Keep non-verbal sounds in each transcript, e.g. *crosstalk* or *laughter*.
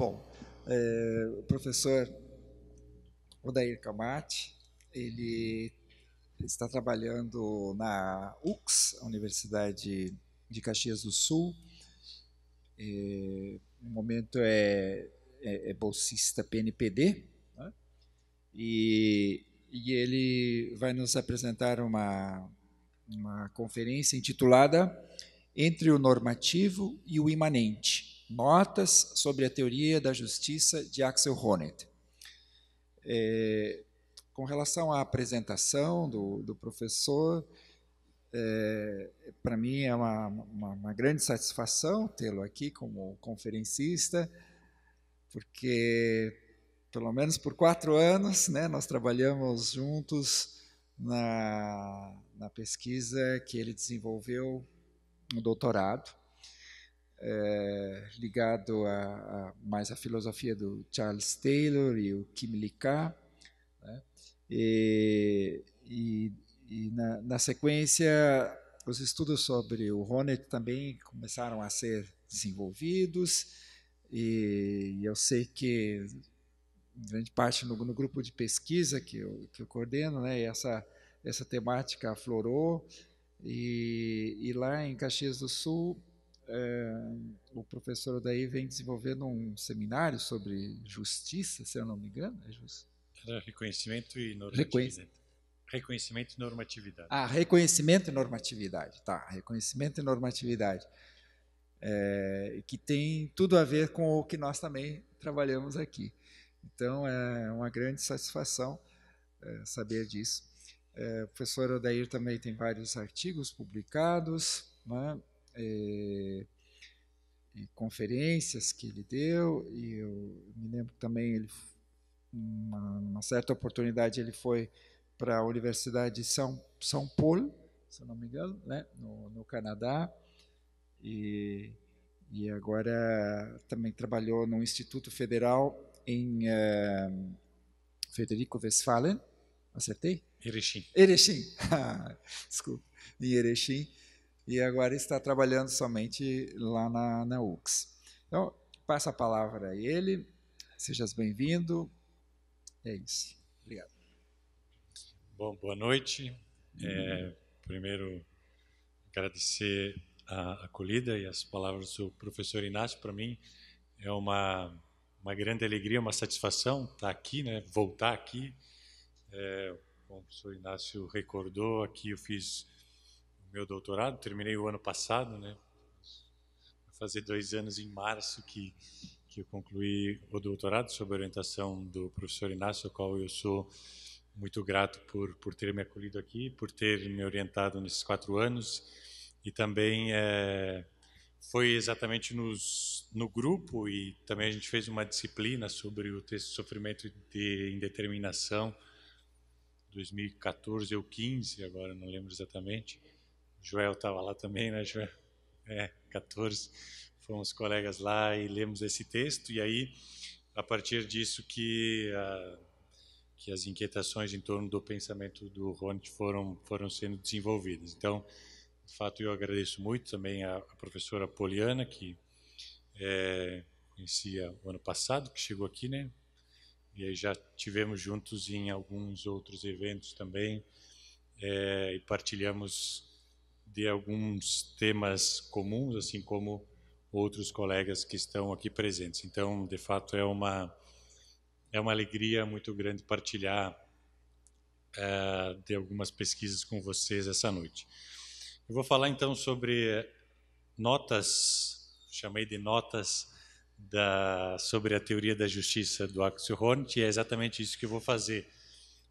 Bom, é, o professor Odair Camate, ele está trabalhando na UX, Universidade de Caxias do Sul. É, no momento é, é, é bolsista PNPD né? e, e ele vai nos apresentar uma, uma conferência intitulada Entre o Normativo e o Imanente notas sobre a teoria da justiça de Axel Honneth. É, com relação à apresentação do, do professor, é, para mim é uma, uma, uma grande satisfação tê-lo aqui como conferencista, porque, pelo menos por quatro anos, né, nós trabalhamos juntos na, na pesquisa que ele desenvolveu no doutorado é, ligado a, a, mais à filosofia do Charles Taylor e o Kim il Né? E, e, e na, na, sequência, os estudos sobre o Honneth também começaram a ser desenvolvidos, e, e eu sei que grande parte no, no, grupo de pesquisa que eu, que eu coordeno, né, essa, essa temática aflorou, e lá em Caxias do Sul é, o professor daí vem desenvolvendo um seminário sobre justiça, se eu não me engano. É Reconhecimento e normatividade. Reconhecimento e normatividade. Ah, reconhecimento e normatividade, tá. Reconhecimento e normatividade. É, que tem tudo a ver com o que nós também trabalhamos aqui. Então, é uma grande satisfação é, saber disso. É, o professor Odair também tem vários artigos publicados, né? É, é, conferências que ele deu, e eu me lembro também, ele, uma, uma certa oportunidade, ele foi para a Universidade de São, São Paulo, se não me engano, né, no, no Canadá, e, e agora também trabalhou no Instituto Federal em eh, Federico Westphalen, acertei? Erechim. Erechim, *laughs* ah, desculpa, em Erechim, e agora está trabalhando somente lá na, na UX. Então, passa a palavra a ele, sejas bem-vindo. É isso. Obrigado. Bom, boa noite. É, primeiro, agradecer a acolhida e as palavras do professor Inácio. Para mim, é uma, uma grande alegria, uma satisfação estar aqui, né? voltar aqui. É, como o professor Inácio recordou, aqui eu fiz meu doutorado, terminei o ano passado, né? fazer dois anos em março que, que eu concluí o doutorado sob a orientação do professor Inácio, ao qual eu sou muito grato por, por ter me acolhido aqui, por ter me orientado nesses quatro anos e também é, foi exatamente nos, no grupo e também a gente fez uma disciplina sobre o texto sofrimento de indeterminação 2014 ou 15 agora não lembro exatamente Joel estava lá também, né, Joel? É, 14. Fomos colegas lá e lemos esse texto, e aí, a partir disso, que, a, ah, que as inquietações em torno do pensamento do Ronit foram, foram sendo desenvolvidas. Então, de fato, eu agradeço muito também a, a professora Poliana, que é, conhecia o ano passado, que chegou aqui, né? E aí já tivemos juntos em alguns outros eventos também, é, e partilhamos de alguns temas comuns, assim como outros colegas que estão aqui presentes. Então, de fato, é uma é uma alegria muito grande partilhar uh, de algumas pesquisas com vocês essa noite. Eu vou falar então sobre notas, chamei de notas da, sobre a teoria da justiça do Axel Horn, e é exatamente isso que eu vou fazer,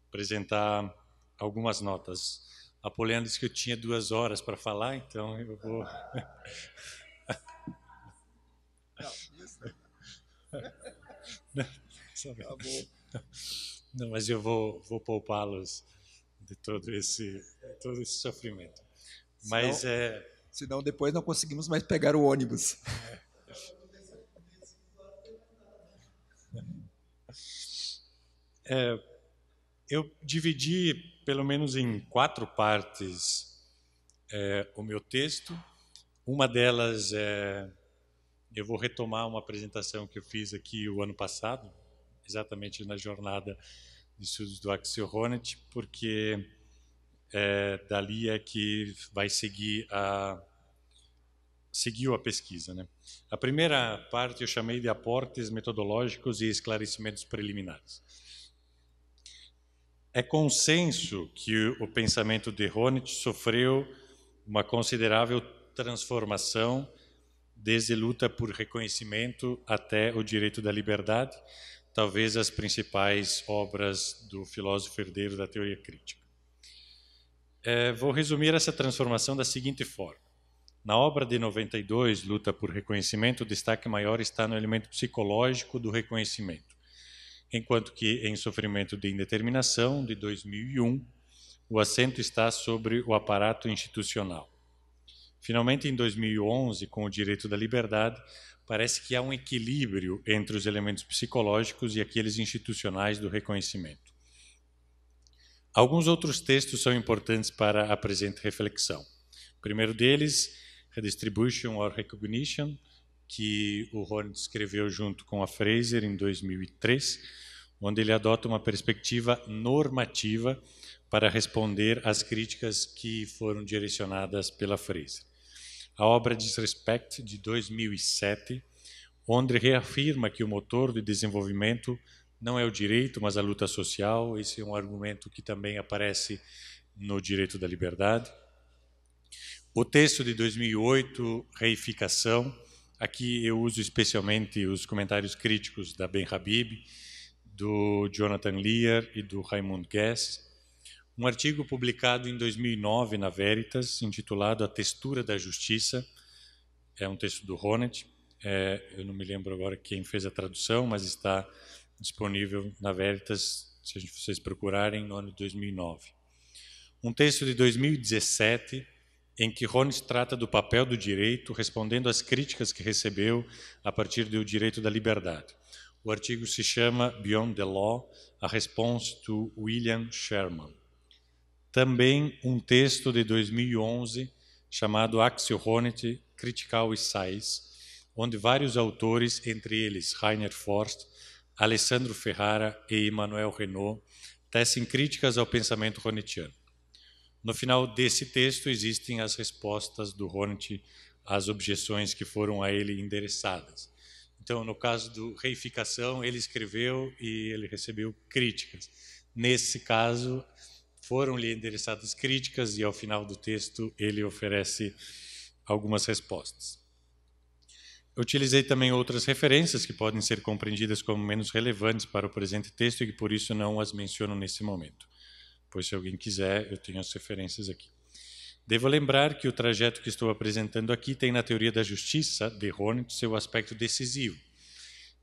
apresentar algumas notas. Apoliano disse que eu tinha duas horas para falar, então eu vou. Não, não, tá não, mas eu vou, vou poupá-los de todo esse, todo esse sofrimento. Mas senão, é. Senão depois não conseguimos mais pegar o ônibus. É, eu dividi pelo menos em quatro partes é, o meu texto. Uma delas é. Eu vou retomar uma apresentação que eu fiz aqui o ano passado, exatamente na jornada de estudos do Axel Honneth, porque é, dali é que vai seguir a seguiu a pesquisa, né? A primeira parte eu chamei de aportes metodológicos e esclarecimentos preliminares. É consenso que o pensamento de Honneth sofreu uma considerável transformação desde luta por reconhecimento até o direito da liberdade, talvez as principais obras do filósofo herdeiro da teoria crítica. É, vou resumir essa transformação da seguinte forma. Na obra de 92, Luta por Reconhecimento, o destaque maior está no elemento psicológico do reconhecimento enquanto que em sofrimento de indeterminação, de 2001, o assento está sobre o aparato institucional. Finalmente, em 2011, com o direito da liberdade, parece que há um equilíbrio entre os elementos psicológicos e aqueles institucionais do reconhecimento. Alguns outros textos são importantes para a presente reflexão. O primeiro deles, Redistribution or Recognition, que o Horn escreveu junto com a Fraser em 2003, onde ele adota uma perspectiva normativa para responder às críticas que foram direcionadas pela Fraser. A obra Disrespect, de 2007, onde reafirma que o motor de desenvolvimento não é o direito, mas a luta social. Esse é um argumento que também aparece no Direito da Liberdade. O texto de 2008, Reificação, Aqui eu uso especialmente os comentários críticos da Ben Habib, do Jonathan Lear e do Raymond Guess. Um artigo publicado em 2009 na Veritas, intitulado A Textura da Justiça, é um texto do Honneth. É, eu não me lembro agora quem fez a tradução, mas está disponível na Veritas, se vocês procurarem, no ano de 2009. Um texto de 2017 em que Rones trata do papel do direito, respondendo às críticas que recebeu a partir do direito da liberdade. O artigo se chama Beyond the Law: A Response to William Sherman. Também um texto de 2011 chamado Axel Honneth, Critical Essays, onde vários autores, entre eles Rainer Forst, Alessandro Ferrara e Emmanuel Renault, tecem críticas ao pensamento honetiano. No final desse texto existem as respostas do Hornet às objeções que foram a ele endereçadas. Então, no caso do reificação, ele escreveu e ele recebeu críticas. Nesse caso, foram-lhe endereçadas críticas e ao final do texto ele oferece algumas respostas. Eu utilizei também outras referências que podem ser compreendidas como menos relevantes para o presente texto e que por isso não as menciono nesse momento. Pois se alguém quiser, eu tenho as referências aqui. Devo lembrar que o trajeto que estou apresentando aqui tem na teoria da justiça de Hornet seu aspecto decisivo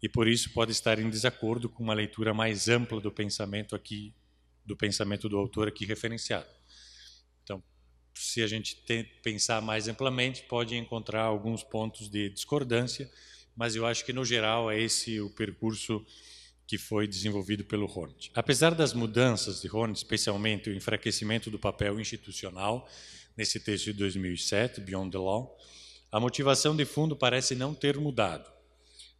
e por isso pode estar em desacordo com uma leitura mais ampla do pensamento aqui do pensamento do autor aqui referenciado. Então, se a gente tem, pensar mais amplamente, pode encontrar alguns pontos de discordância, mas eu acho que no geral é esse o percurso que foi desenvolvido pelo Hornet. Apesar das mudanças de Hornet, especialmente o enfraquecimento do papel institucional nesse texto de 2007, Beyond the Law, a motivação de fundo parece não ter mudado.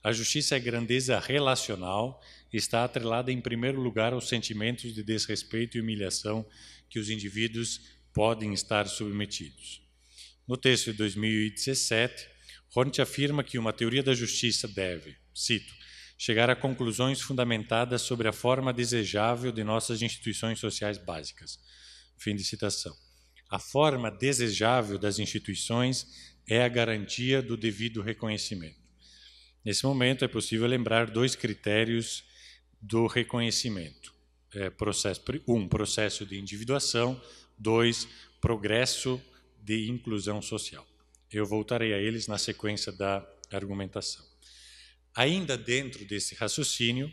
A justiça é grandeza relacional e está atrelada em primeiro lugar aos sentimentos de desrespeito e humilhação que os indivíduos podem estar submetidos. No texto de 2017, Hornet afirma que uma teoria da justiça deve, cito, chegar a conclusões fundamentadas sobre a forma desejável de nossas instituições sociais básicas. Fim de citação. A forma desejável das instituições é a garantia do devido reconhecimento. Nesse momento, é possível lembrar dois critérios do reconhecimento: é, processo, um, processo de individuação, dois, progresso de inclusão social. Eu voltarei a eles na sequência da argumentação. Ainda dentro desse raciocínio,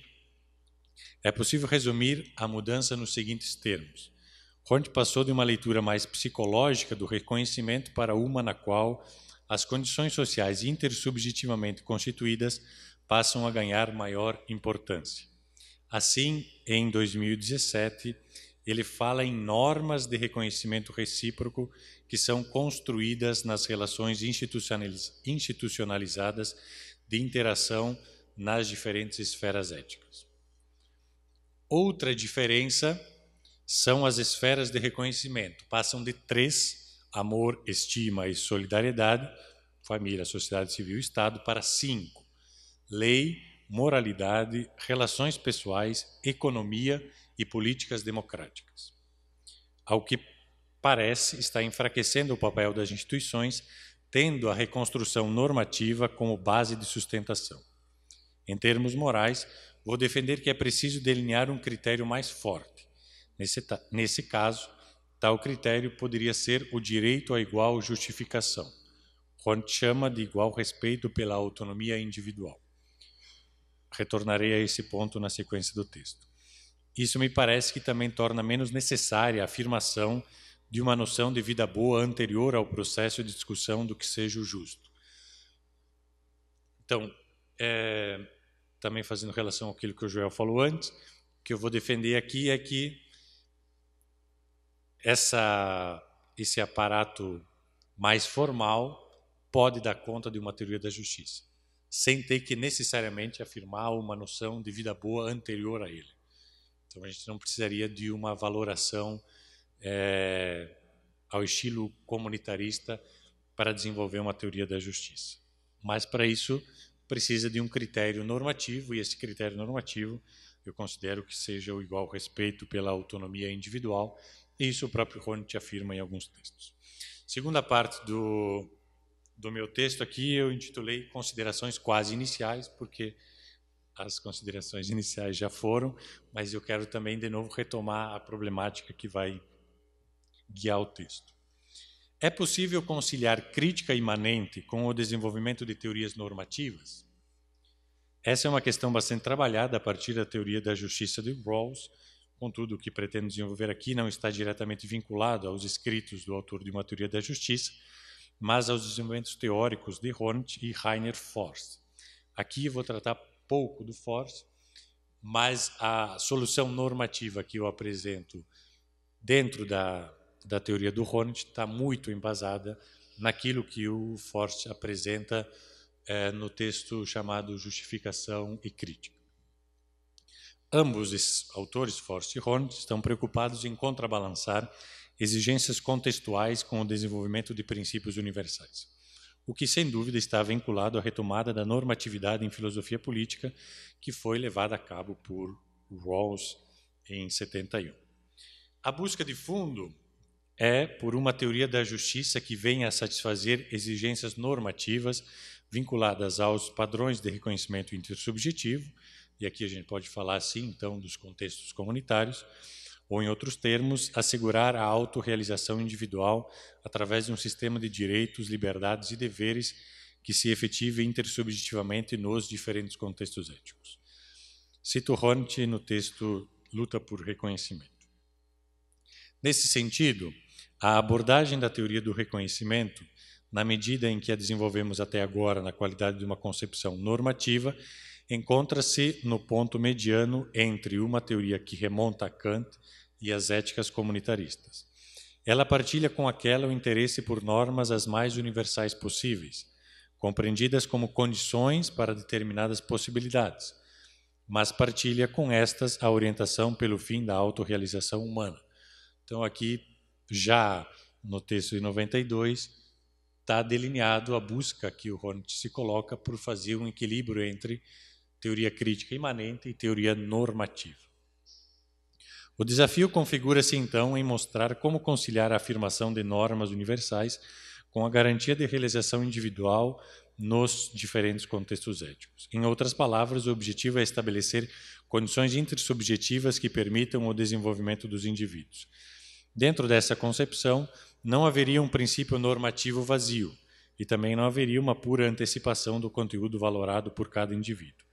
é possível resumir a mudança nos seguintes termos. Hornt passou de uma leitura mais psicológica do reconhecimento para uma na qual as condições sociais intersubjetivamente constituídas passam a ganhar maior importância. Assim, em 2017, ele fala em normas de reconhecimento recíproco que são construídas nas relações institucionalizadas de interação nas diferentes esferas éticas. Outra diferença são as esferas de reconhecimento, passam de três amor, estima e solidariedade família, sociedade civil, Estado para cinco: lei, moralidade, relações pessoais, economia e políticas democráticas. Ao que parece, está enfraquecendo o papel das instituições tendo a reconstrução normativa como base de sustentação. Em termos morais, vou defender que é preciso delinear um critério mais forte. Nesse, nesse caso, tal critério poderia ser o direito à igual justificação. Kant chama de igual respeito pela autonomia individual. Retornarei a esse ponto na sequência do texto. Isso me parece que também torna menos necessária a afirmação de uma noção de vida boa anterior ao processo de discussão do que seja o justo. Então, é, também fazendo relação àquilo que o Joel falou antes, o que eu vou defender aqui é que essa, esse aparato mais formal pode dar conta de uma teoria da justiça, sem ter que necessariamente afirmar uma noção de vida boa anterior a ele. Então a gente não precisaria de uma valoração é, ao estilo comunitarista para desenvolver uma teoria da justiça. Mas para isso precisa de um critério normativo, e esse critério normativo eu considero que seja o igual respeito pela autonomia individual, e isso o próprio Hornet afirma em alguns textos. Segunda parte do, do meu texto aqui eu intitulei Considerações Quase Iniciais, porque as considerações iniciais já foram, mas eu quero também, de novo, retomar a problemática que vai guiar o texto. É possível conciliar crítica imanente com o desenvolvimento de teorias normativas? Essa é uma questão bastante trabalhada a partir da teoria da justiça de Rawls, contudo, o que pretendo desenvolver aqui não está diretamente vinculado aos escritos do autor de uma teoria da justiça, mas aos desenvolvimentos teóricos de Hornt e Rainer Forst. Aqui vou tratar pouco do Forst, mas a solução normativa que eu apresento dentro da da teoria do Hornet está muito embasada naquilo que o Forst apresenta é, no texto chamado Justificação e Crítica. Ambos os autores, Forst e Hornet, estão preocupados em contrabalançar exigências contextuais com o desenvolvimento de princípios universais, o que sem dúvida está vinculado à retomada da normatividade em filosofia política que foi levada a cabo por Rawls em 71. A busca de fundo é por uma teoria da justiça que venha a satisfazer exigências normativas vinculadas aos padrões de reconhecimento intersubjetivo, e aqui a gente pode falar assim, então, dos contextos comunitários, ou, em outros termos, assegurar a autorrealização individual através de um sistema de direitos, liberdades e deveres que se efetive intersubjetivamente nos diferentes contextos éticos. Cito Hornet no texto Luta por Reconhecimento. Nesse sentido, a abordagem da teoria do reconhecimento, na medida em que a desenvolvemos até agora na qualidade de uma concepção normativa, encontra-se no ponto mediano entre uma teoria que remonta a Kant e as éticas comunitaristas. Ela partilha com aquela o interesse por normas as mais universais possíveis, compreendidas como condições para determinadas possibilidades, mas partilha com estas a orientação pelo fim da autorrealização humana. Então, aqui já no texto de 92, está delineado a busca que o Hornet se coloca por fazer um equilíbrio entre teoria crítica imanente e teoria normativa. O desafio configura-se então em mostrar como conciliar a afirmação de normas universais com a garantia de realização individual nos diferentes contextos éticos. Em outras palavras, o objetivo é estabelecer condições intersubjetivas que permitam o desenvolvimento dos indivíduos. Dentro dessa concepção, não haveria um princípio normativo vazio e também não haveria uma pura antecipação do conteúdo valorado por cada indivíduo.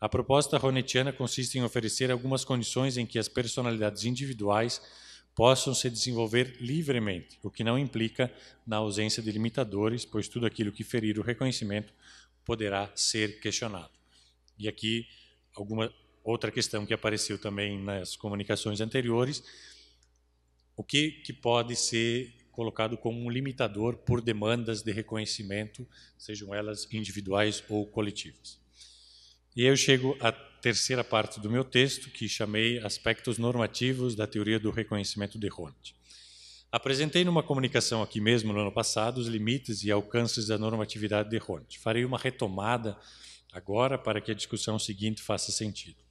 A proposta ronetiana consiste em oferecer algumas condições em que as personalidades individuais possam se desenvolver livremente, o que não implica na ausência de limitadores, pois tudo aquilo que ferir o reconhecimento poderá ser questionado. E aqui alguma outra questão que apareceu também nas comunicações anteriores, o que, que pode ser colocado como um limitador por demandas de reconhecimento, sejam elas individuais ou coletivas. E eu chego à terceira parte do meu texto, que chamei Aspectos Normativos da Teoria do Reconhecimento de Hont. Apresentei numa comunicação aqui mesmo no ano passado os limites e alcances da normatividade de Hont. Farei uma retomada agora para que a discussão seguinte faça sentido.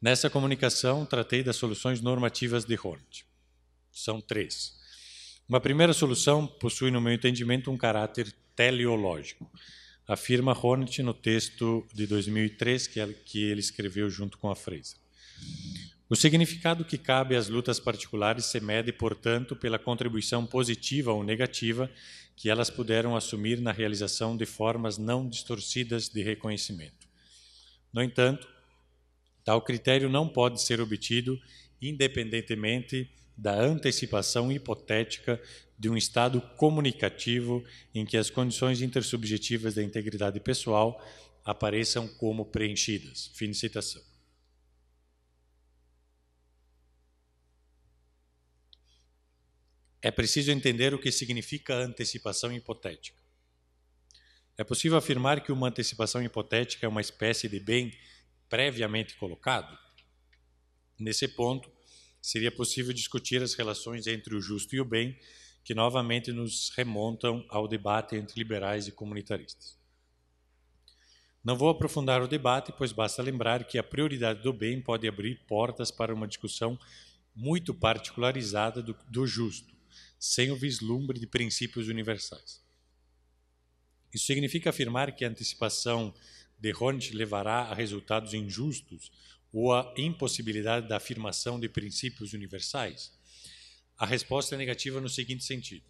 Nessa comunicação, tratei das soluções normativas de Hornet. São três. Uma primeira solução possui, no meu entendimento, um caráter teleológico. Afirma Hornet no texto de 2003 que ele escreveu junto com a Fraser. O significado que cabe às lutas particulares se mede, portanto, pela contribuição positiva ou negativa que elas puderam assumir na realização de formas não distorcidas de reconhecimento. No entanto, Tal critério não pode ser obtido independentemente da antecipação hipotética de um estado comunicativo em que as condições intersubjetivas da integridade pessoal apareçam como preenchidas. Fim de citação. É preciso entender o que significa antecipação hipotética. É possível afirmar que uma antecipação hipotética é uma espécie de bem previamente colocado, nesse ponto seria possível discutir as relações entre o justo e o bem, que novamente nos remontam ao debate entre liberais e comunitaristas. Não vou aprofundar o debate, pois basta lembrar que a prioridade do bem pode abrir portas para uma discussão muito particularizada do, do justo, sem o vislumbre de princípios universais. Isso significa afirmar que a antecipação de te levará a resultados injustos ou à impossibilidade da afirmação de princípios universais? A resposta é negativa no seguinte sentido: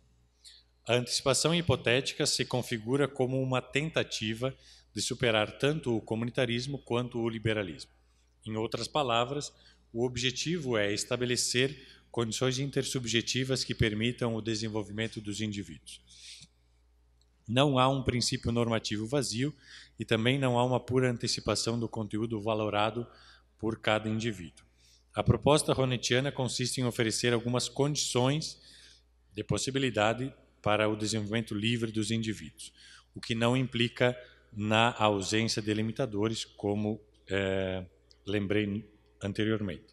a antecipação hipotética se configura como uma tentativa de superar tanto o comunitarismo quanto o liberalismo. Em outras palavras, o objetivo é estabelecer condições intersubjetivas que permitam o desenvolvimento dos indivíduos. Não há um princípio normativo vazio e também não há uma pura antecipação do conteúdo valorado por cada indivíduo. A proposta ronetiana consiste em oferecer algumas condições de possibilidade para o desenvolvimento livre dos indivíduos, o que não implica na ausência de limitadores, como é, lembrei anteriormente.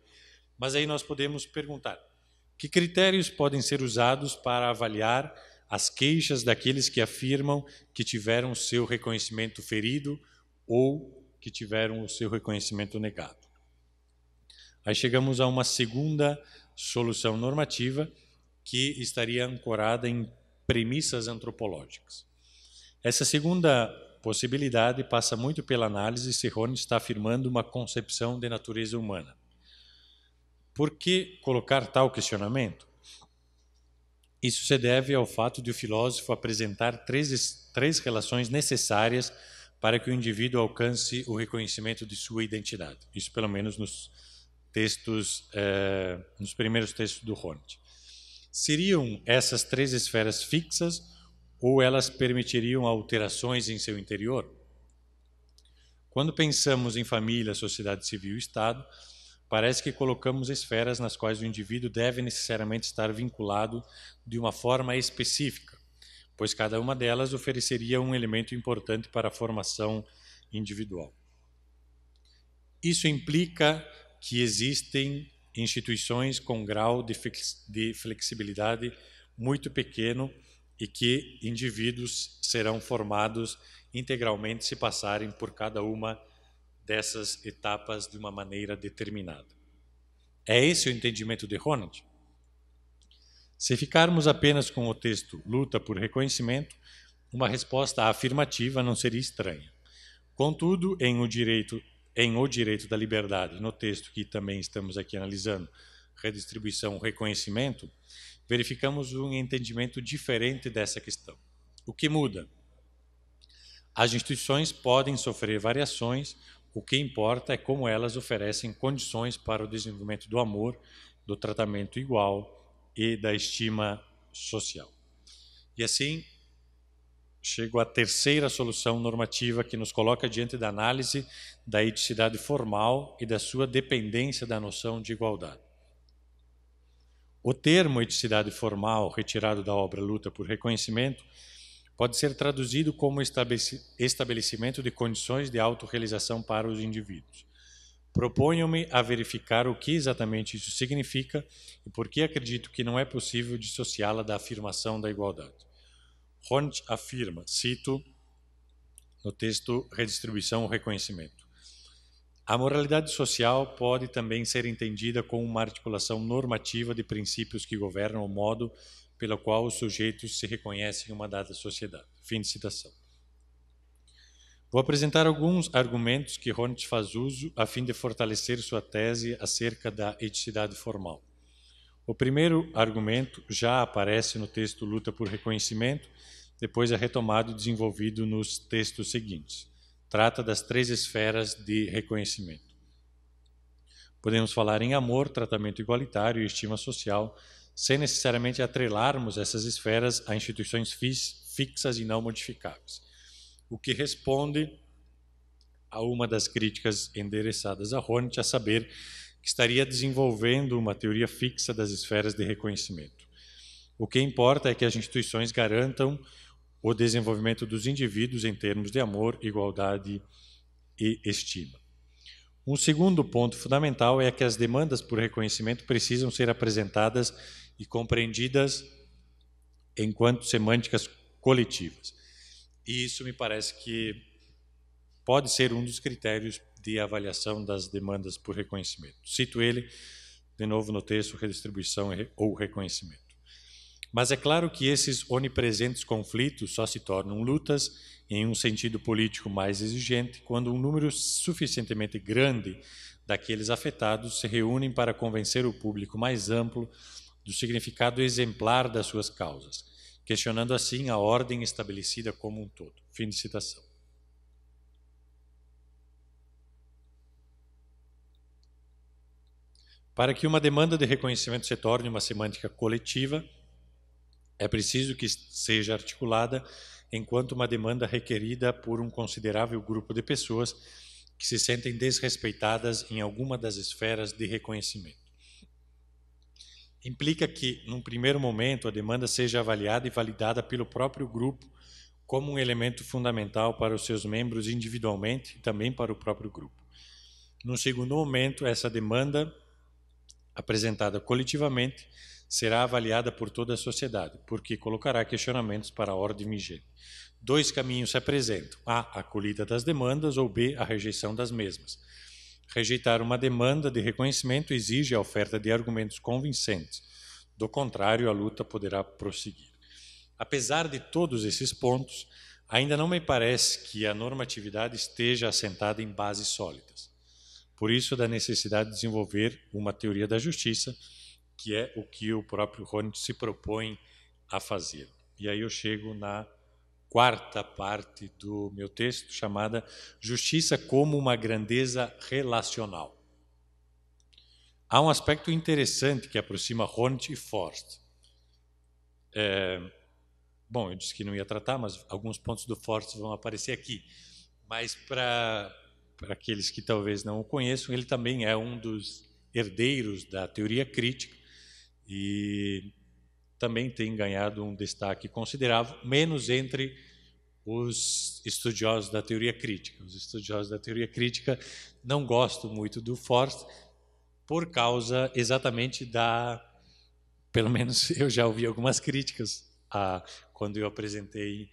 Mas aí nós podemos perguntar: que critérios podem ser usados para avaliar as queixas daqueles que afirmam que tiveram o seu reconhecimento ferido ou que tiveram o seu reconhecimento negado. Aí chegamos a uma segunda solução normativa que estaria ancorada em premissas antropológicas. Essa segunda possibilidade passa muito pela análise se Serrone está afirmando uma concepção de natureza humana. Por que colocar tal questionamento? Isso se deve ao fato de o filósofo apresentar três, três relações necessárias para que o indivíduo alcance o reconhecimento de sua identidade. Isso, pelo menos, nos textos, eh, nos primeiros textos do Hornet. Seriam essas três esferas fixas ou elas permitiriam alterações em seu interior? Quando pensamos em família, sociedade civil e Estado, Parece que colocamos esferas nas quais o indivíduo deve necessariamente estar vinculado de uma forma específica, pois cada uma delas ofereceria um elemento importante para a formação individual. Isso implica que existem instituições com grau de flexibilidade muito pequeno e que indivíduos serão formados integralmente se passarem por cada uma delas dessas etapas de uma maneira determinada. É esse o entendimento de Ronald? Se ficarmos apenas com o texto luta por reconhecimento, uma resposta afirmativa não seria estranha. Contudo, em o direito em o direito da liberdade, no texto que também estamos aqui analisando, redistribuição, reconhecimento, verificamos um entendimento diferente dessa questão. O que muda? As instituições podem sofrer variações o que importa é como elas oferecem condições para o desenvolvimento do amor, do tratamento igual e da estima social. E assim, chego à terceira solução normativa que nos coloca diante da análise da eticidade formal e da sua dependência da noção de igualdade. O termo eticidade formal, retirado da obra Luta por Reconhecimento, pode ser traduzido como estabelecimento de condições de autorrealização para os indivíduos. Proponho-me a verificar o que exatamente isso significa e por que acredito que não é possível dissociá-la da afirmação da igualdade. Hont afirma, cito no texto Redistribuição o Reconhecimento. A moralidade social pode também ser entendida como uma articulação normativa de princípios que governam o modo pela qual os sujeitos se reconhecem em uma dada sociedade. Fim de citação. Vou apresentar alguns argumentos que Hornet faz uso a fim de fortalecer sua tese acerca da eticidade formal. O primeiro argumento já aparece no texto Luta por Reconhecimento, depois é retomado e desenvolvido nos textos seguintes. Trata das três esferas de reconhecimento. Podemos falar em amor, tratamento igualitário e estima social, sem necessariamente atrelarmos essas esferas a instituições fixas e não modificáveis. O que responde a uma das críticas endereçadas a Hornet, a saber que estaria desenvolvendo uma teoria fixa das esferas de reconhecimento. O que importa é que as instituições garantam o desenvolvimento dos indivíduos em termos de amor, igualdade e estima. Um segundo ponto fundamental é que as demandas por reconhecimento precisam ser apresentadas e compreendidas enquanto semânticas coletivas. E isso me parece que pode ser um dos critérios de avaliação das demandas por reconhecimento. Cito ele de novo no texto redistribuição ou reconhecimento. Mas é claro que esses onipresentes conflitos só se tornam lutas em um sentido político mais exigente quando um número suficientemente grande daqueles afetados se reúnem para convencer o público mais amplo do significado exemplar das suas causas, questionando assim a ordem estabelecida como um todo. Fim de citação. Para que uma demanda de reconhecimento se torne uma semântica coletiva, é preciso que seja articulada enquanto uma demanda requerida por um considerável grupo de pessoas que se sentem desrespeitadas em alguma das esferas de reconhecimento implica que, num primeiro momento, a demanda seja avaliada e validada pelo próprio grupo como um elemento fundamental para os seus membros individualmente e também para o próprio grupo. No segundo momento, essa demanda apresentada coletivamente será avaliada por toda a sociedade, porque colocará questionamentos para a ordem vigente. Dois caminhos se apresentam: A, a acolhida das demandas, ou B, a rejeição das mesmas. Rejeitar uma demanda de reconhecimento exige a oferta de argumentos convincentes. Do contrário, a luta poderá prosseguir. Apesar de todos esses pontos, ainda não me parece que a normatividade esteja assentada em bases sólidas. Por isso, da necessidade de desenvolver uma teoria da justiça, que é o que o próprio Ronit se propõe a fazer. E aí eu chego na quarta parte do meu texto, chamada Justiça como uma Grandeza Relacional. Há um aspecto interessante que aproxima Hont e Forst. É, bom, eu disse que não ia tratar, mas alguns pontos do Forst vão aparecer aqui. Mas para aqueles que talvez não o conheçam, ele também é um dos herdeiros da teoria crítica e também tem ganhado um destaque considerável, menos entre os estudiosos da teoria crítica. Os estudiosos da teoria crítica não gostam muito do Forst por causa exatamente da, pelo menos *laughs* eu já ouvi algumas críticas a quando eu apresentei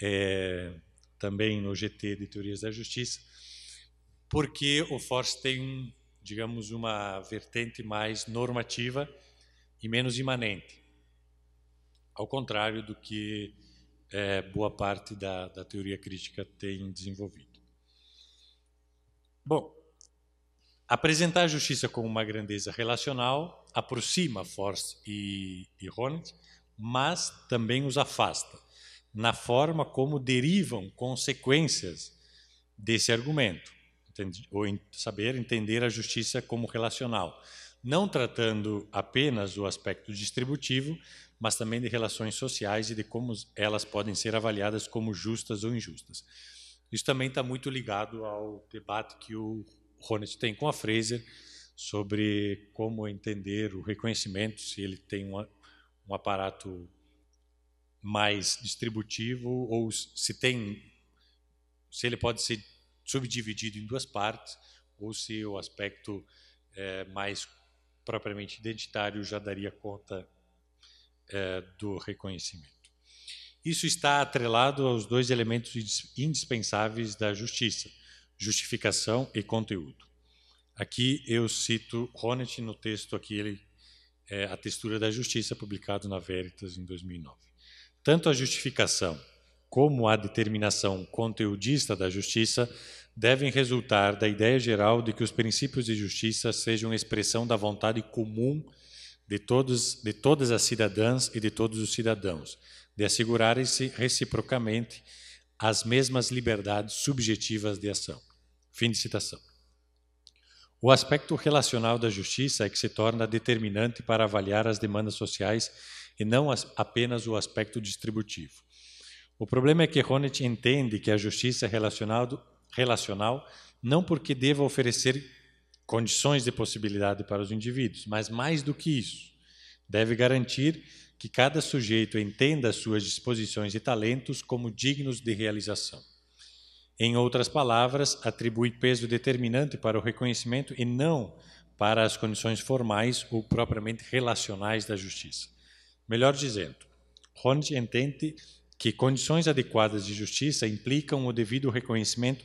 é, também no GT de Teorias da Justiça, porque o Forst tem, digamos, uma vertente mais normativa e menos imanente ao contrário do que é, boa parte da, da teoria crítica tem desenvolvido. Bom, apresentar a justiça como uma grandeza relacional aproxima Force e, e Hornet, mas também os afasta, na forma como derivam consequências desse argumento, ou saber entender a justiça como relacional, não tratando apenas o aspecto distributivo, mas também de relações sociais e de como elas podem ser avaliadas como justas ou injustas. Isso também está muito ligado ao debate que o Honneth tem com a Fraser sobre como entender o reconhecimento, se ele tem uma, um aparato mais distributivo ou se tem se ele pode ser subdividido em duas partes ou se o aspecto é, mais propriamente identitário já daria conta é, do reconhecimento. Isso está atrelado aos dois elementos indispensáveis da justiça: justificação e conteúdo. Aqui eu cito Honneth no texto aqui ele é, a textura da justiça publicado na Veritas em 2009. Tanto a justificação como a determinação conteudista da justiça devem resultar da ideia geral de que os princípios de justiça sejam expressão da vontade comum de, todos, de todas as cidadãs e de todos os cidadãos, de assegurarem-se reciprocamente as mesmas liberdades subjetivas de ação. Fim de citação. O aspecto relacional da justiça é que se torna determinante para avaliar as demandas sociais e não as, apenas o aspecto distributivo. O problema é que Honneth entende que a justiça é relacional, relacional não porque deva oferecer condições de possibilidade para os indivíduos, mas mais do que isso, deve garantir que cada sujeito entenda suas disposições e talentos como dignos de realização. Em outras palavras, atribui peso determinante para o reconhecimento e não para as condições formais ou propriamente relacionais da justiça. Melhor dizendo, Hond entende que condições adequadas de justiça implicam o devido reconhecimento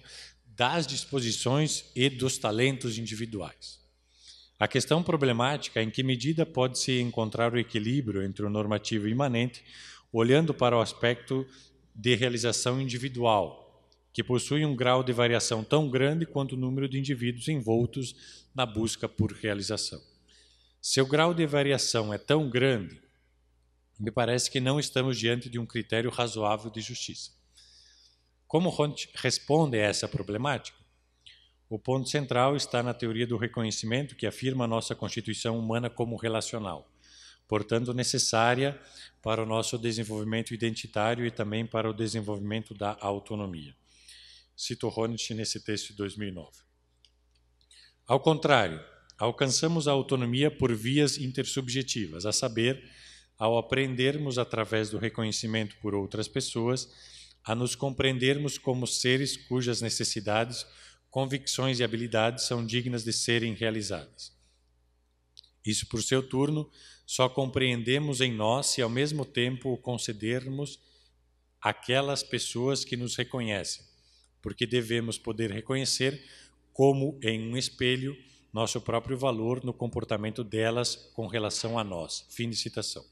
das disposições e dos talentos individuais. A questão problemática é em que medida pode-se encontrar o equilíbrio entre o normativo imanente, olhando para o aspecto de realização individual, que possui um grau de variação tão grande quanto o número de indivíduos envoltos na busca por realização. Seu grau de variação é tão grande, me parece que não estamos diante de um critério razoável de justiça. Como Hont responde a essa problemática? O ponto central está na teoria do reconhecimento, que afirma a nossa constituição humana como relacional, portanto necessária para o nosso desenvolvimento identitário e também para o desenvolvimento da autonomia. Cito Hont nesse texto de 2009. Ao contrário, alcançamos a autonomia por vias intersubjetivas, a saber, ao aprendermos através do reconhecimento por outras pessoas a nos compreendermos como seres cujas necessidades, convicções e habilidades são dignas de serem realizadas. Isso, por seu turno, só compreendemos em nós se ao mesmo tempo o concedermos aquelas pessoas que nos reconhecem, porque devemos poder reconhecer, como em um espelho, nosso próprio valor no comportamento delas com relação a nós. Fim de citação.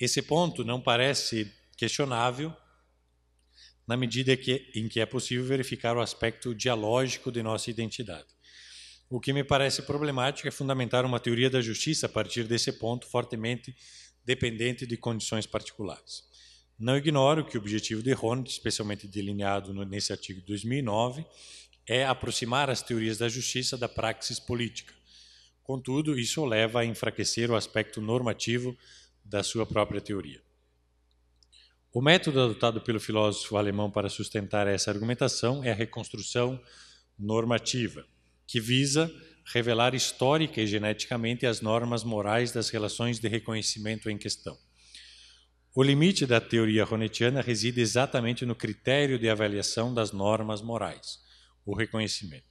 Esse ponto não parece questionável na medida que, em que é possível verificar o aspecto dialógico de nossa identidade. O que me parece problemático é fundamentar uma teoria da justiça a partir desse ponto fortemente dependente de condições particulares. Não ignoro que o objetivo de Horn, especialmente delineado nesse artigo de 2009, é aproximar as teorias da justiça da praxis política. Contudo, isso leva a enfraquecer o aspecto normativo da sua própria teoria. O método adotado pelo filósofo alemão para sustentar essa argumentação é a reconstrução normativa, que visa revelar histórica e geneticamente as normas morais das relações de reconhecimento em questão. O limite da teoria ronetiana reside exatamente no critério de avaliação das normas morais, o reconhecimento.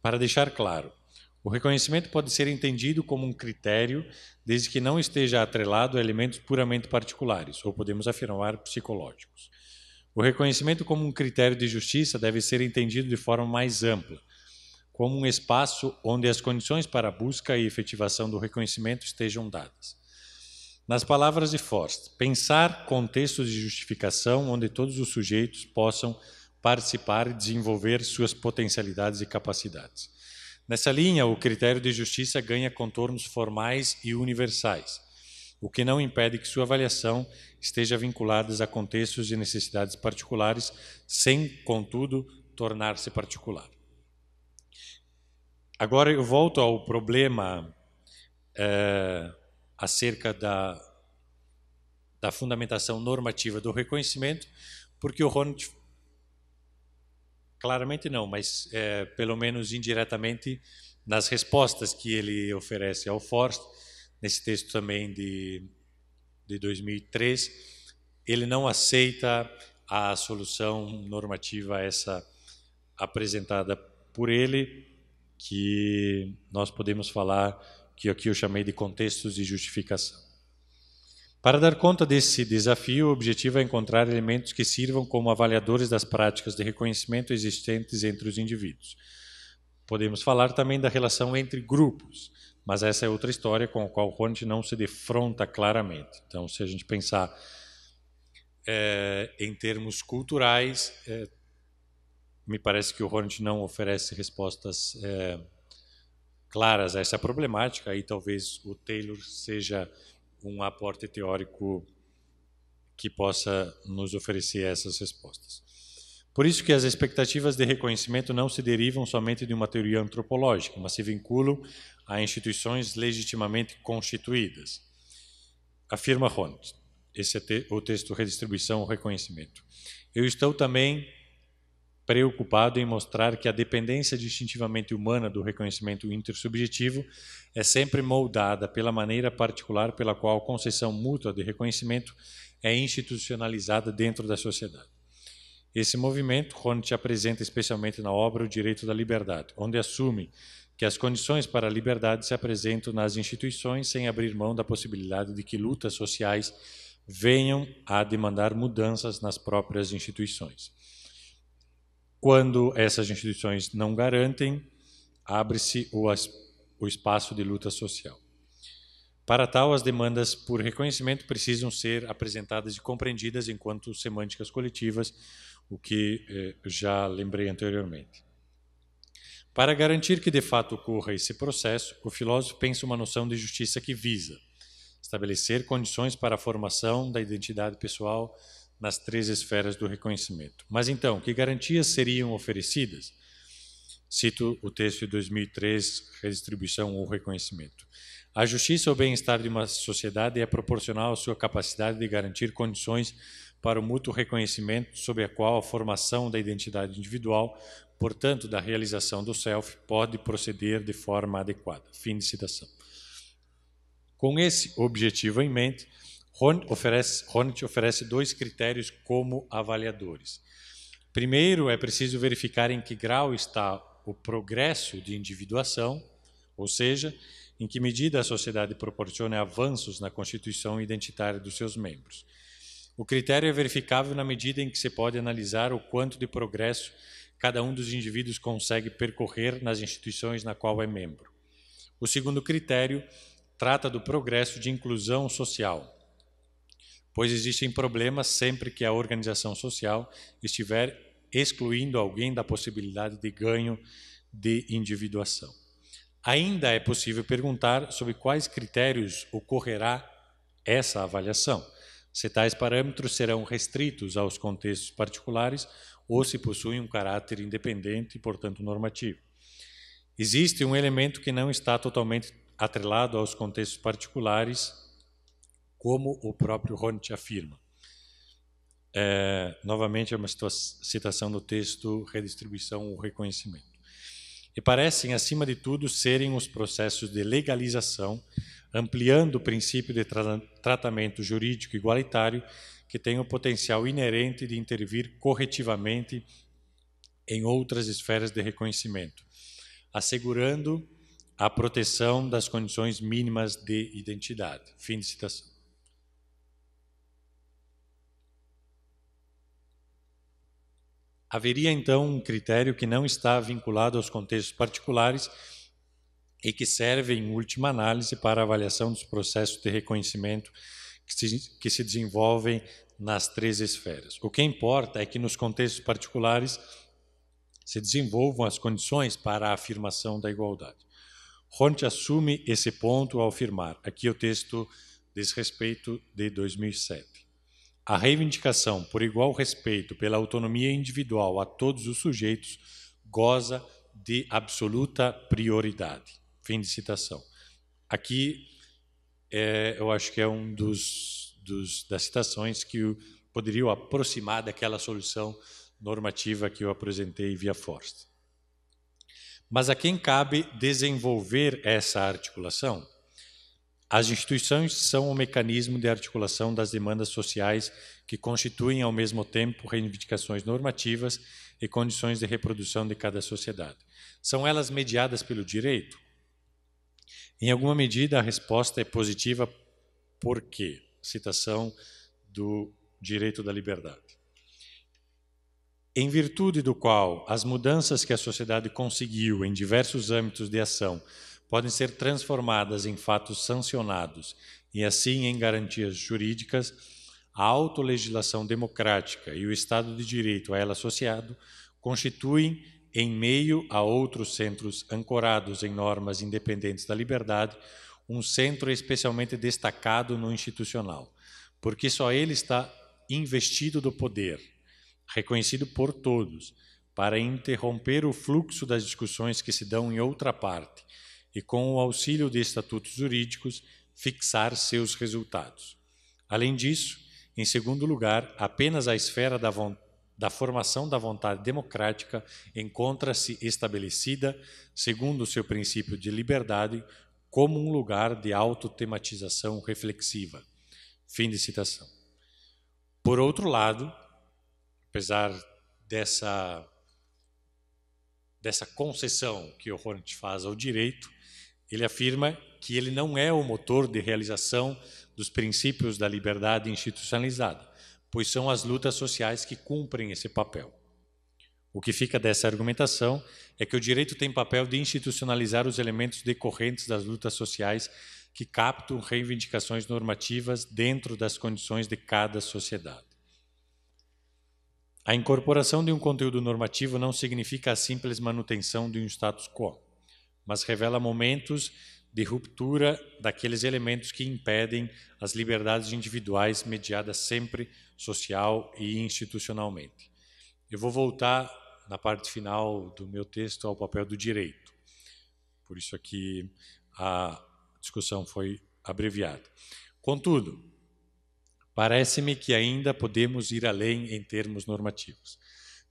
Para deixar claro, o reconhecimento pode ser entendido como um critério, desde que não esteja atrelado a elementos puramente particulares, ou podemos afirmar psicológicos. O reconhecimento como um critério de justiça deve ser entendido de forma mais ampla, como um espaço onde as condições para a busca e efetivação do reconhecimento estejam dadas. Nas palavras de Forst, pensar contextos de justificação onde todos os sujeitos possam participar e desenvolver suas potencialidades e capacidades. Nessa linha, o critério de justiça ganha contornos formais e universais, o que não impede que sua avaliação esteja vinculada a contextos e necessidades particulares, sem, contudo, tornar-se particular. Agora eu volto ao problema é, acerca da, da fundamentação normativa do reconhecimento, porque o Ronald Claramente não, mas é, pelo menos indiretamente nas respostas que ele oferece ao Forst, nesse texto também de, de 2003, ele não aceita a solução normativa essa apresentada por ele, que nós podemos falar que aqui eu chamei de contextos de justificação. Para dar conta desse desafio, o objetivo é encontrar elementos que sirvam como avaliadores das práticas de reconhecimento existentes entre os indivíduos. Podemos falar também da relação entre grupos, mas essa é outra história com a qual Hornet não se defronta claramente. Então, se a gente pensar é, em termos culturais, é, me parece que o Hornet não oferece respostas é, claras a essa problemática, aí talvez o Taylor seja um aporte teórico que possa nos oferecer essas respostas. Por isso que as expectativas de reconhecimento não se derivam somente de uma teoria antropológica, mas se vinculam a instituições legitimamente constituídas. Afirma Hunt, Esse é o texto Redistribuição ao Reconhecimento. Eu estou também preocupado em mostrar que a dependência distintivamente humana do reconhecimento intersubjetivo é sempre moldada pela maneira particular pela qual a concessão mútua de reconhecimento é institucionalizada dentro da sociedade. Esse movimento, Honneth apresenta especialmente na obra O Direito da Liberdade, onde assume que as condições para a liberdade se apresentam nas instituições sem abrir mão da possibilidade de que lutas sociais venham a demandar mudanças nas próprias instituições. Quando essas instituições não garantem, abre-se o, o espaço de luta social. Para tal, as demandas por reconhecimento precisam ser apresentadas e compreendidas enquanto semânticas coletivas, o que eh, já lembrei anteriormente. Para garantir que de fato ocorra esse processo, o filósofo pensa uma noção de justiça que visa estabelecer condições para a formação da identidade pessoal nas três esferas do reconhecimento. Mas então, que garantias seriam oferecidas? Cito o texto de 2003, Redistribuição ou Reconhecimento. A justiça ou bem-estar de uma sociedade é proporcional à sua capacidade de garantir condições para o mútuo reconhecimento, sob a qual a formação da identidade individual, portanto, da realização do self, pode proceder de forma adequada. Fim de citação. Com esse objetivo em mente, Hornet oferece, oferece dois critérios como avaliadores. Primeiro, é preciso verificar em que grau está o progresso de individuação, ou seja, em que medida a sociedade proporciona avanços na constituição identitária dos seus membros. O critério é verificável na medida em que se pode analisar o quanto de progresso cada um dos indivíduos consegue percorrer nas instituições na qual é membro. O segundo critério trata do progresso de inclusão social, pois existem problemas sempre que a organização social estiver excluindo alguém da possibilidade de ganho de individuação. Ainda é possível perguntar sobre quais critérios ocorrerá essa avaliação, se tais parâmetros serão restritos aos contextos particulares ou se possuem um caráter independente e, portanto, normativo. Existe um elemento que não está totalmente atrelado aos contextos particulares como o próprio Hont afirma. É, novamente, é uma citação do texto Redistribuição ou Reconhecimento. E parecem, acima de tudo, serem os processos de legalização, ampliando o princípio de tra tratamento jurídico igualitário, que tem o potencial inerente de intervir corretivamente em outras esferas de reconhecimento, assegurando a proteção das condições mínimas de identidade. Fim de citação. Haveria então um critério que não está vinculado aos contextos particulares e que serve, em última análise, para a avaliação dos processos de reconhecimento que se, que se desenvolvem nas três esferas. O que importa é que, nos contextos particulares, se desenvolvam as condições para a afirmação da igualdade. Hont assume esse ponto ao afirmar, aqui o texto desse respeito de 2007. A reivindicação por igual respeito pela autonomia individual a todos os sujeitos goza de absoluta prioridade. Fim de citação. Aqui é, eu acho que é um dos, dos das citações que poderiam aproximar daquela solução normativa que eu apresentei via Forst. Mas a quem cabe desenvolver essa articulação? As instituições são o mecanismo de articulação das demandas sociais que constituem, ao mesmo tempo, reivindicações normativas e condições de reprodução de cada sociedade. São elas mediadas pelo direito? Em alguma medida, a resposta é positiva, porque citação do direito da liberdade. Em virtude do qual as mudanças que a sociedade conseguiu em diversos âmbitos de ação podem ser transformadas em fatos sancionados e, assim, em garantias jurídicas, a autolegislação democrática e o Estado de Direito a ela associado constituem, em meio a outros centros ancorados em normas independentes da liberdade, um centro especialmente destacado no institucional, porque só ele está investido do poder, reconhecido por todos, para interromper o fluxo das discussões que se dão em outra parte e, com o auxílio de estatutos jurídicos, fixar seus resultados. Além disso, em segundo lugar, apenas a esfera da, da formação da vontade democrática encontra-se estabelecida, segundo o seu princípio de liberdade, como um lugar de autotematização reflexiva. Fim de citação. Por outro lado, apesar dessa, dessa concessão que o Hornet faz ao direito, ele afirma que ele não é o motor de realização dos princípios da liberdade institucionalizada, pois são as lutas sociais que cumprem esse papel. O que fica dessa argumentação é que o direito tem papel de institucionalizar os elementos decorrentes das lutas sociais que captam reivindicações normativas dentro das condições de cada sociedade. A incorporação de um conteúdo normativo não significa a simples manutenção de um status quo mas revela momentos de ruptura daqueles elementos que impedem as liberdades individuais mediadas sempre social e institucionalmente. Eu vou voltar na parte final do meu texto ao papel do direito. Por isso aqui a discussão foi abreviada. Contudo, parece-me que ainda podemos ir além em termos normativos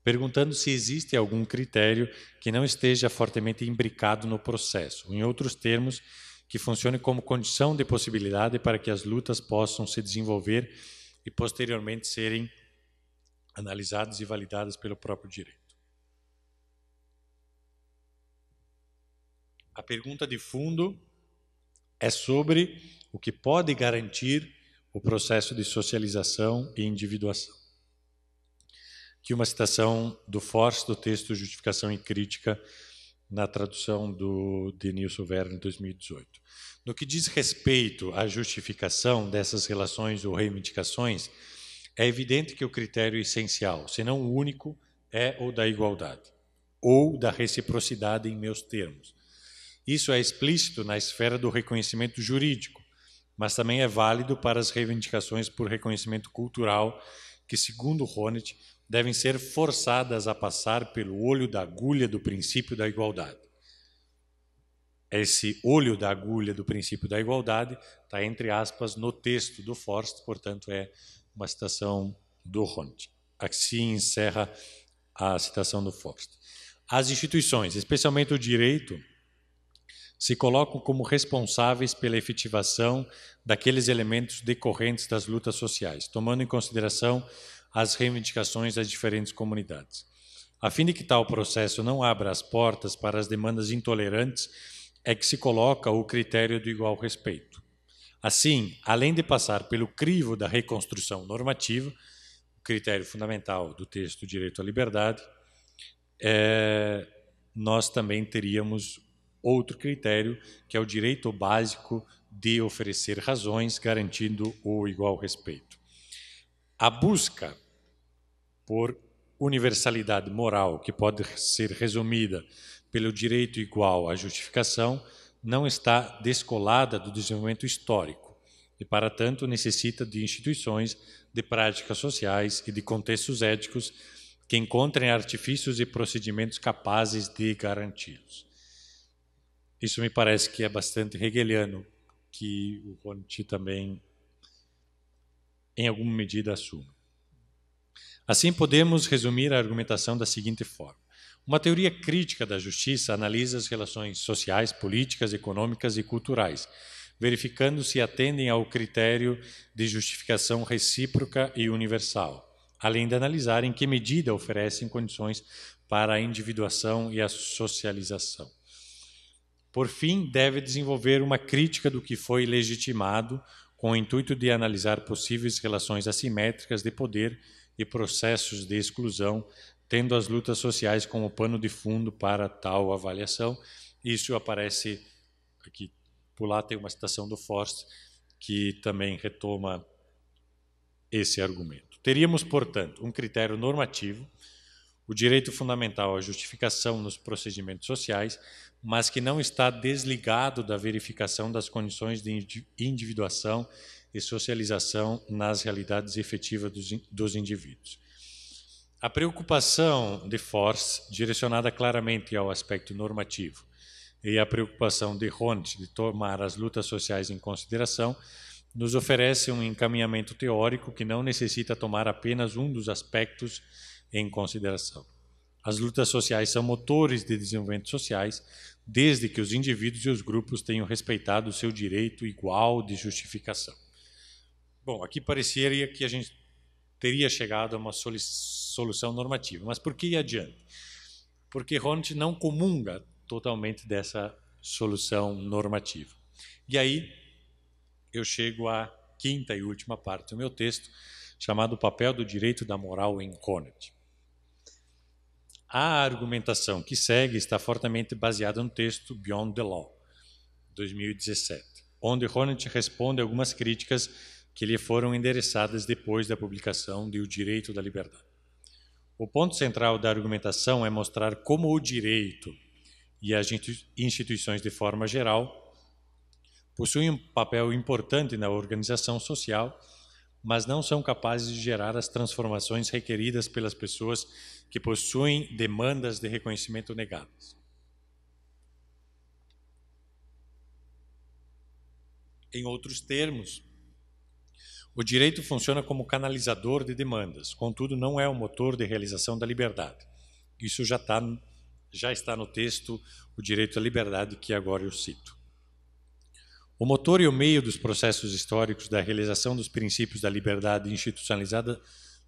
perguntando se existe algum critério que não esteja fortemente imbricado no processo, em outros termos, que funcione como condição de possibilidade para que as lutas possam se desenvolver e posteriormente serem analisadas e validadas pelo próprio direito. A pergunta de fundo é sobre o que pode garantir o processo de socialização e individuação que uma citação do Force do texto Justificação e Crítica na tradução do Denilson Verne, 2018. No que diz respeito à justificação dessas relações ou reivindicações, é evidente que o critério é essencial, se não o único, é o da igualdade ou da reciprocidade em meus termos. Isso é explícito na esfera do reconhecimento jurídico, mas também é válido para as reivindicações por reconhecimento cultural, que, segundo Honneth, devem ser forçadas a passar pelo olho da agulha do princípio da igualdade. Esse olho da agulha do princípio da igualdade está, entre aspas, no texto do Forst, portanto, é uma citação do Hont. Assim encerra a citação do Forst. As instituições, especialmente o direito, se colocam como responsáveis pela efetivação daqueles elementos decorrentes das lutas sociais, tomando em consideração às reivindicações das diferentes comunidades. A fim de que tal processo não abra as portas para as demandas intolerantes, é que se coloca o critério do igual respeito. Assim, além de passar pelo crivo da reconstrução normativa, critério fundamental do texto Direito à Liberdade, é, nós também teríamos outro critério, que é o direito básico de oferecer razões garantindo o igual respeito a busca por universalidade moral, que pode ser resumida pelo direito igual à justificação, não está descolada do desenvolvimento histórico e, para tanto, necessita de instituições, de práticas sociais e de contextos éticos que encontrem artifícios e procedimentos capazes de garanti-los. Isso me parece que é bastante hegeliano, que o Ronti também em alguma medida, assumem. Assim, podemos resumir a argumentação da seguinte forma: uma teoria crítica da justiça analisa as relações sociais, políticas, econômicas e culturais, verificando se atendem ao critério de justificação recíproca e universal, além de analisar em que medida oferecem condições para a individuação e a socialização. Por fim, deve desenvolver uma crítica do que foi legitimado com o intuito de analisar possíveis relações assimétricas de poder e processos de exclusão, tendo as lutas sociais como pano de fundo para tal avaliação. Isso aparece aqui, por lá tem uma citação do Forst que também retoma esse argumento. Teríamos, portanto, um critério normativo o direito fundamental à justificação nos procedimentos sociais, mas que não está desligado da verificação das condições de individuação e socialização nas realidades efetivas dos, dos indivíduos. A preocupação de Force, direcionada claramente ao aspecto normativo, e a preocupação de Hont de tomar as lutas sociais em consideração, nos oferece um encaminhamento teórico que não necessita tomar apenas um dos aspectos em consideração. As lutas sociais são motores de desenvolvimento sociais, desde que os indivíduos e os grupos tenham respeitado o seu direito igual de justificação. Bom, aqui pareceria que a gente teria chegado a uma solução normativa, mas por que adiante? Porque Hornet não comunga totalmente dessa solução normativa. E aí eu chego à quinta e última parte do meu texto, chamado O papel do direito da moral em Hornet. A argumentação que segue está fortemente baseada no texto Beyond the Law, 2017, onde Hornet responde algumas críticas que lhe foram endereçadas depois da publicação de O Direito da Liberdade. O ponto central da argumentação é mostrar como o direito e as instituições de forma geral possuem um papel importante na organização social, mas não são capazes de gerar as transformações requeridas pelas pessoas que possuem demandas de reconhecimento negadas. Em outros termos, o direito funciona como canalizador de demandas, contudo não é o motor de realização da liberdade. Isso já, tá, já está no texto O Direito à Liberdade, que agora eu cito. O motor e o meio dos processos históricos da realização dos princípios da liberdade institucionalizada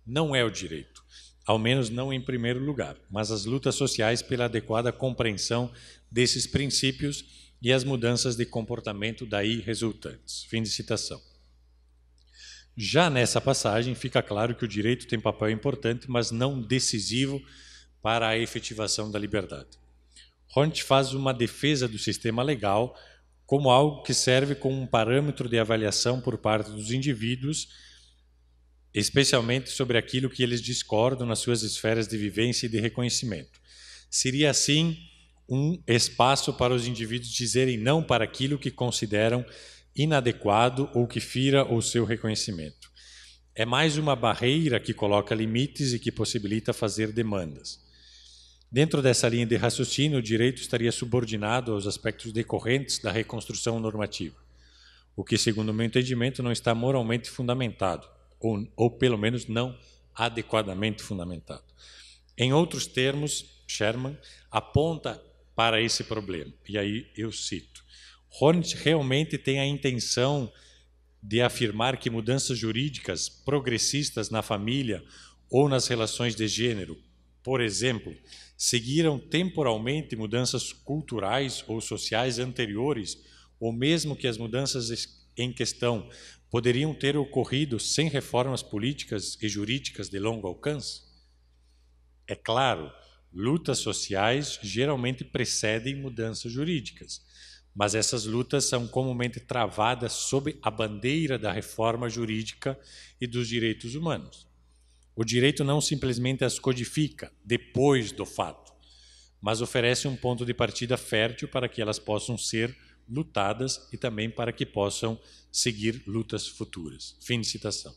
não é o direito, ao menos não em primeiro lugar, mas as lutas sociais pela adequada compreensão desses princípios e as mudanças de comportamento daí resultantes. Fim de citação. Já nessa passagem, fica claro que o direito tem papel importante, mas não decisivo para a efetivação da liberdade. Hont faz uma defesa do sistema legal como algo que serve como um parâmetro de avaliação por parte dos indivíduos especialmente sobre aquilo que eles discordam nas suas esferas de vivência e de reconhecimento. Seria assim um espaço para os indivíduos dizerem não para aquilo que consideram inadequado ou que fira o seu reconhecimento. É mais uma barreira que coloca limites e que possibilita fazer demandas. Dentro dessa linha de raciocínio, o direito estaria subordinado aos aspectos decorrentes da reconstrução normativa, o que, segundo meu entendimento, não está moralmente fundamentado, ou, ou pelo menos não adequadamente fundamentado. Em outros termos, Sherman aponta para esse problema, e aí eu cito: Hornit realmente tem a intenção de afirmar que mudanças jurídicas progressistas na família ou nas relações de gênero, por exemplo, seguiram temporalmente mudanças culturais ou sociais anteriores, ou mesmo que as mudanças em questão poderiam ter ocorrido sem reformas políticas e jurídicas de longo alcance? É claro, lutas sociais geralmente precedem mudanças jurídicas, mas essas lutas são comumente travadas sob a bandeira da reforma jurídica e dos direitos humanos. O direito não simplesmente as codifica depois do fato, mas oferece um ponto de partida fértil para que elas possam ser lutadas e também para que possam seguir lutas futuras. Fim de citação.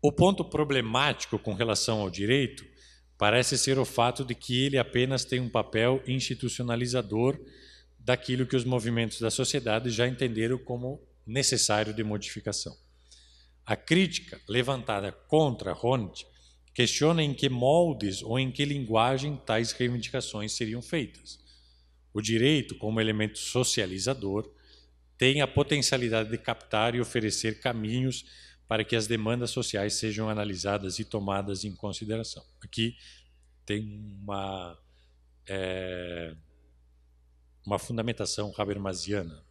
O ponto problemático com relação ao direito parece ser o fato de que ele apenas tem um papel institucionalizador daquilo que os movimentos da sociedade já entenderam como necessário de modificação. A crítica levantada contra Honneth questiona em que moldes ou em que linguagem tais reivindicações seriam feitas. O direito, como elemento socializador, tem a potencialidade de captar e oferecer caminhos para que as demandas sociais sejam analisadas e tomadas em consideração. Aqui tem uma, é, uma fundamentação habermasiana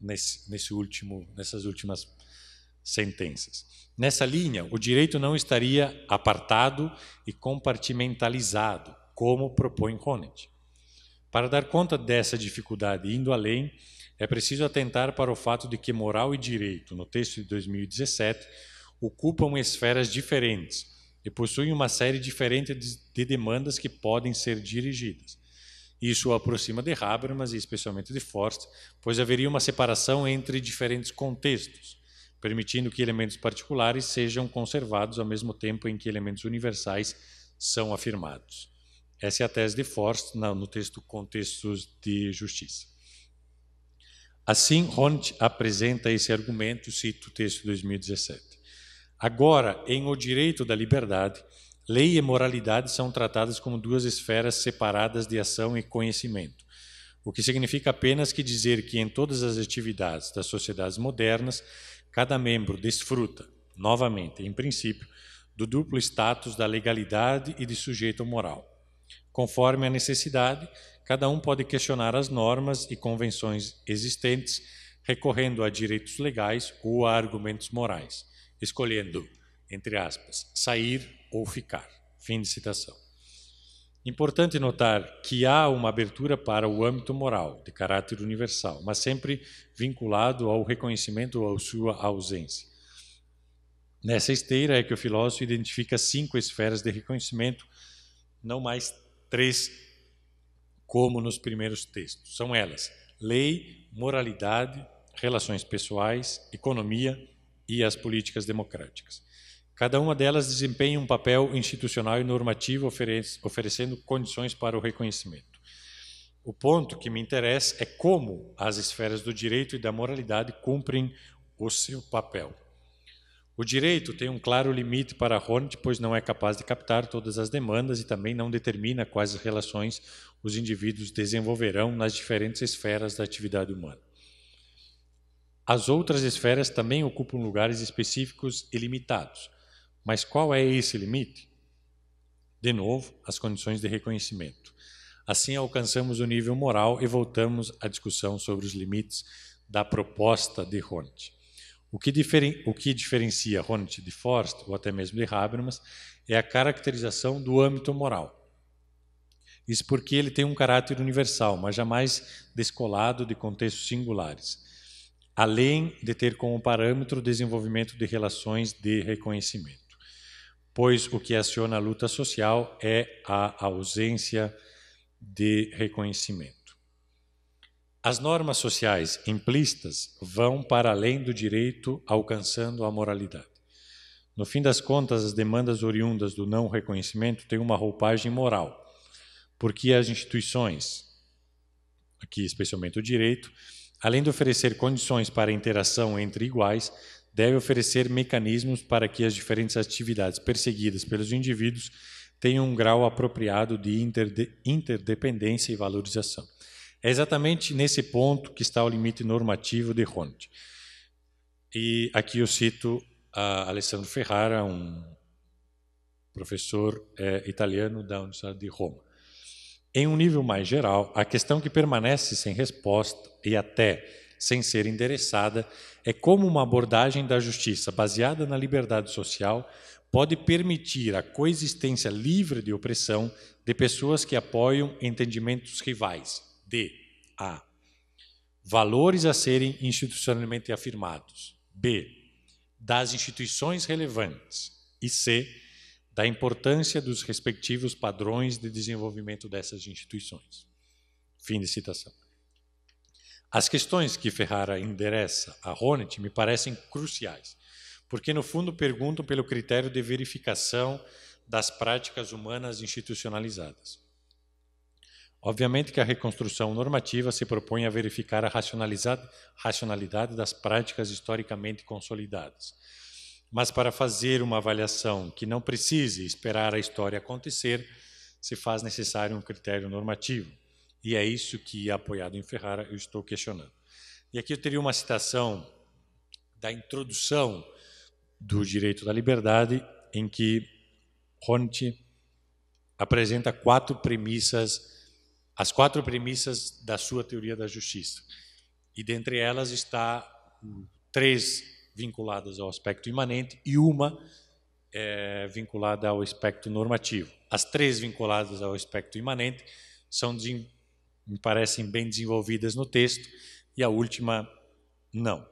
nesse, nesse último, nessas últimas sentenças. Nessa linha, o direito não estaria apartado e compartimentalizado, como propõe Conant. Para dar conta dessa dificuldade, indo além, é preciso atentar para o fato de que moral e direito, no texto de 2017, ocupam esferas diferentes e possuem uma série diferente de demandas que podem ser dirigidas. Isso o aproxima de Habermas e especialmente de Forst, pois haveria uma separação entre diferentes contextos, permitindo que elementos particulares sejam conservados ao mesmo tempo em que elementos universais são afirmados. Essa é a tese de Forst no texto Contextos de Justiça. Assim, Hont apresenta esse argumento, cito o texto de 2017. Agora, em O Direito da Liberdade, lei e moralidade são tratadas como duas esferas separadas de ação e conhecimento, o que significa apenas que dizer que em todas as atividades das sociedades modernas, cada membro desfruta, novamente, em princípio, do duplo status da legalidade e de sujeito moral Conforme a necessidade, cada um pode questionar as normas e convenções existentes, recorrendo a direitos legais ou a argumentos morais, escolhendo, entre aspas, sair ou ficar. Fim de citação. Importante notar que há uma abertura para o âmbito moral, de caráter universal, mas sempre vinculado ao reconhecimento ou à sua ausência. Nessa esteira é que o filósofo identifica cinco esferas de reconhecimento, não mais três, como nos primeiros textos. São elas: lei, moralidade, relações pessoais, economia e as políticas democráticas. Cada uma delas desempenha um papel institucional e normativo, oferecendo condições para o reconhecimento. O ponto que me interessa é como as esferas do direito e da moralidade cumprem o seu papel. O direito tem um claro limite para Hornet, pois não é capaz de captar todas as demandas e também não determina quais relações os indivíduos desenvolverão nas diferentes esferas da atividade humana. As outras esferas também ocupam lugares específicos e limitados. Mas qual é esse limite? De novo, as condições de reconhecimento. Assim alcançamos o nível moral e voltamos à discussão sobre os limites da proposta de Hornet. O que, diferen, o que diferencia Honneth de Forst, ou até mesmo de Habermas, é a caracterização do âmbito moral. Isso porque ele tem um caráter universal, mas jamais descolado de contextos singulares, além de ter como parâmetro o desenvolvimento de relações de reconhecimento. Pois o que aciona a luta social é a ausência de reconhecimento. As normas sociais implícitas vão para além do direito, alcançando a moralidade. No fim das contas, as demandas oriundas do não reconhecimento têm uma roupagem moral, porque as instituições, aqui especialmente o direito, além de oferecer condições para a interação entre iguais, deve oferecer mecanismos para que as diferentes atividades perseguidas pelos indivíduos tenham um grau apropriado de interdependência e valorização. É exatamente nesse ponto que está o limite normativo de Hont. E aqui eu cito Alessandro Ferrara, um professor é, italiano da Universidade de Roma. Em um nível mais geral, a questão que permanece sem resposta e até sem ser endereçada é como uma abordagem da justiça baseada na liberdade social pode permitir a coexistência livre de opressão de pessoas que apoiam entendimentos rivais, D. A. Valores a serem institucionalmente afirmados. B. Das instituições relevantes. E C. Da importância dos respectivos padrões de desenvolvimento dessas instituições. Fim de citação. As questões que Ferrara endereça a Hornet me parecem cruciais, porque no fundo perguntam pelo critério de verificação das práticas humanas institucionalizadas. Obviamente que a reconstrução normativa se propõe a verificar a racionalidade das práticas historicamente consolidadas. Mas para fazer uma avaliação que não precise esperar a história acontecer, se faz necessário um critério normativo. E é isso que, apoiado em Ferrara, eu estou questionando. E aqui eu teria uma citação da introdução do Direito da Liberdade, em que Hont apresenta quatro premissas as quatro premissas da sua teoria da justiça. E dentre elas está hum, três vinculadas ao aspecto imanente e uma é, vinculada ao aspecto normativo. As três vinculadas ao aspecto imanente são me parecem bem desenvolvidas no texto e a última não.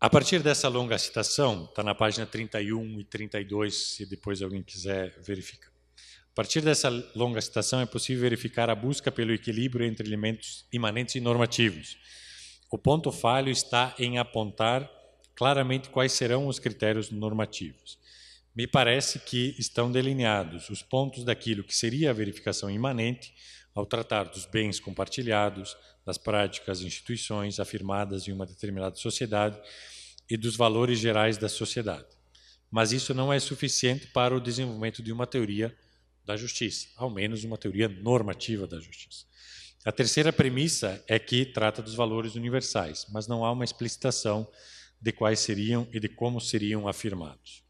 A partir dessa longa citação, está na página 31 e 32, se depois alguém quiser verificar. A partir dessa longa citação, é possível verificar a busca pelo equilíbrio entre elementos imanentes e normativos. O ponto falho está em apontar claramente quais serão os critérios normativos. Me parece que estão delineados os pontos daquilo que seria a verificação imanente ao tratar dos bens compartilhados, das práticas e instituições afirmadas em uma determinada sociedade e dos valores gerais da sociedade. Mas isso não é suficiente para o desenvolvimento de uma teoria da justiça, ao menos uma teoria normativa da justiça. A terceira premissa é que trata dos valores universais, mas não há uma explicitação de quais seriam e de como seriam afirmados.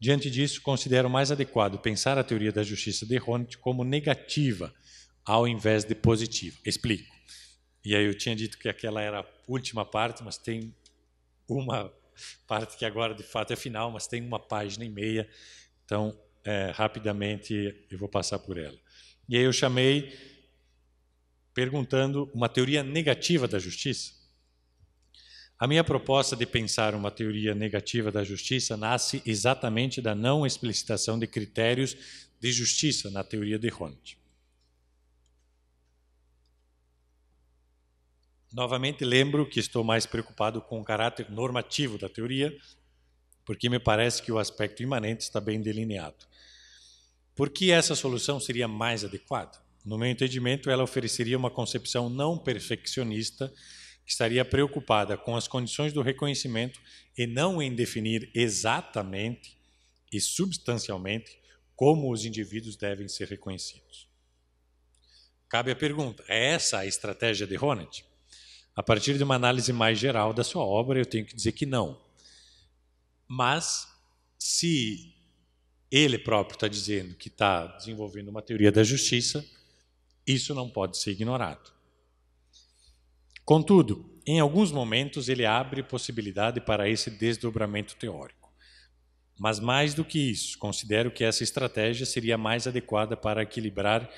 Diante disso, considero mais adequado pensar a teoria da justiça de Honneth como negativa ao invés de positiva. Explico. E aí eu tinha dito que aquela era a última parte, mas tem uma parte que agora de fato é final, mas tem uma página e meia. Então, é, rapidamente eu vou passar por ela. E aí eu chamei perguntando uma teoria negativa da justiça. A minha proposta de pensar uma teoria negativa da justiça nasce exatamente da não explicitação de critérios de justiça na teoria de Hont. Novamente lembro que estou mais preocupado com o caráter normativo da teoria porque me parece que o aspecto imanente está bem delineado. Por que essa solução seria mais adequada? No meu entendimento, ela ofereceria uma concepção não perfeccionista que estaria preocupada com as condições do reconhecimento e não em definir exatamente e substancialmente como os indivíduos devem ser reconhecidos. Cabe a pergunta: é essa a estratégia de Ronald? A partir de uma análise mais geral da sua obra, eu tenho que dizer que não. Mas se ele próprio está dizendo que está desenvolvendo uma teoria da justiça, isso não pode ser ignorado. Contudo, em alguns momentos ele abre possibilidade para esse desdobramento teórico. Mas mais do que isso, considero que essa estratégia seria mais adequada para equilibrar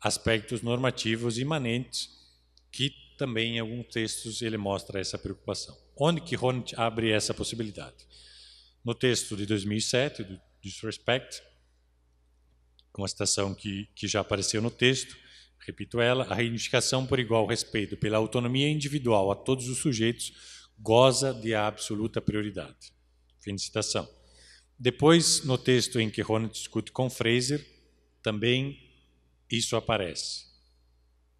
aspectos normativos imanentes que também em alguns textos ele mostra essa preocupação. Onde que Hornet abre essa possibilidade? no texto de 2007, do Disrespect, uma citação que, que já apareceu no texto, repito ela, a reivindicação por igual respeito pela autonomia individual a todos os sujeitos goza de absoluta prioridade. Fim de citação. Depois, no texto em que Ronald discute com Fraser, também isso aparece.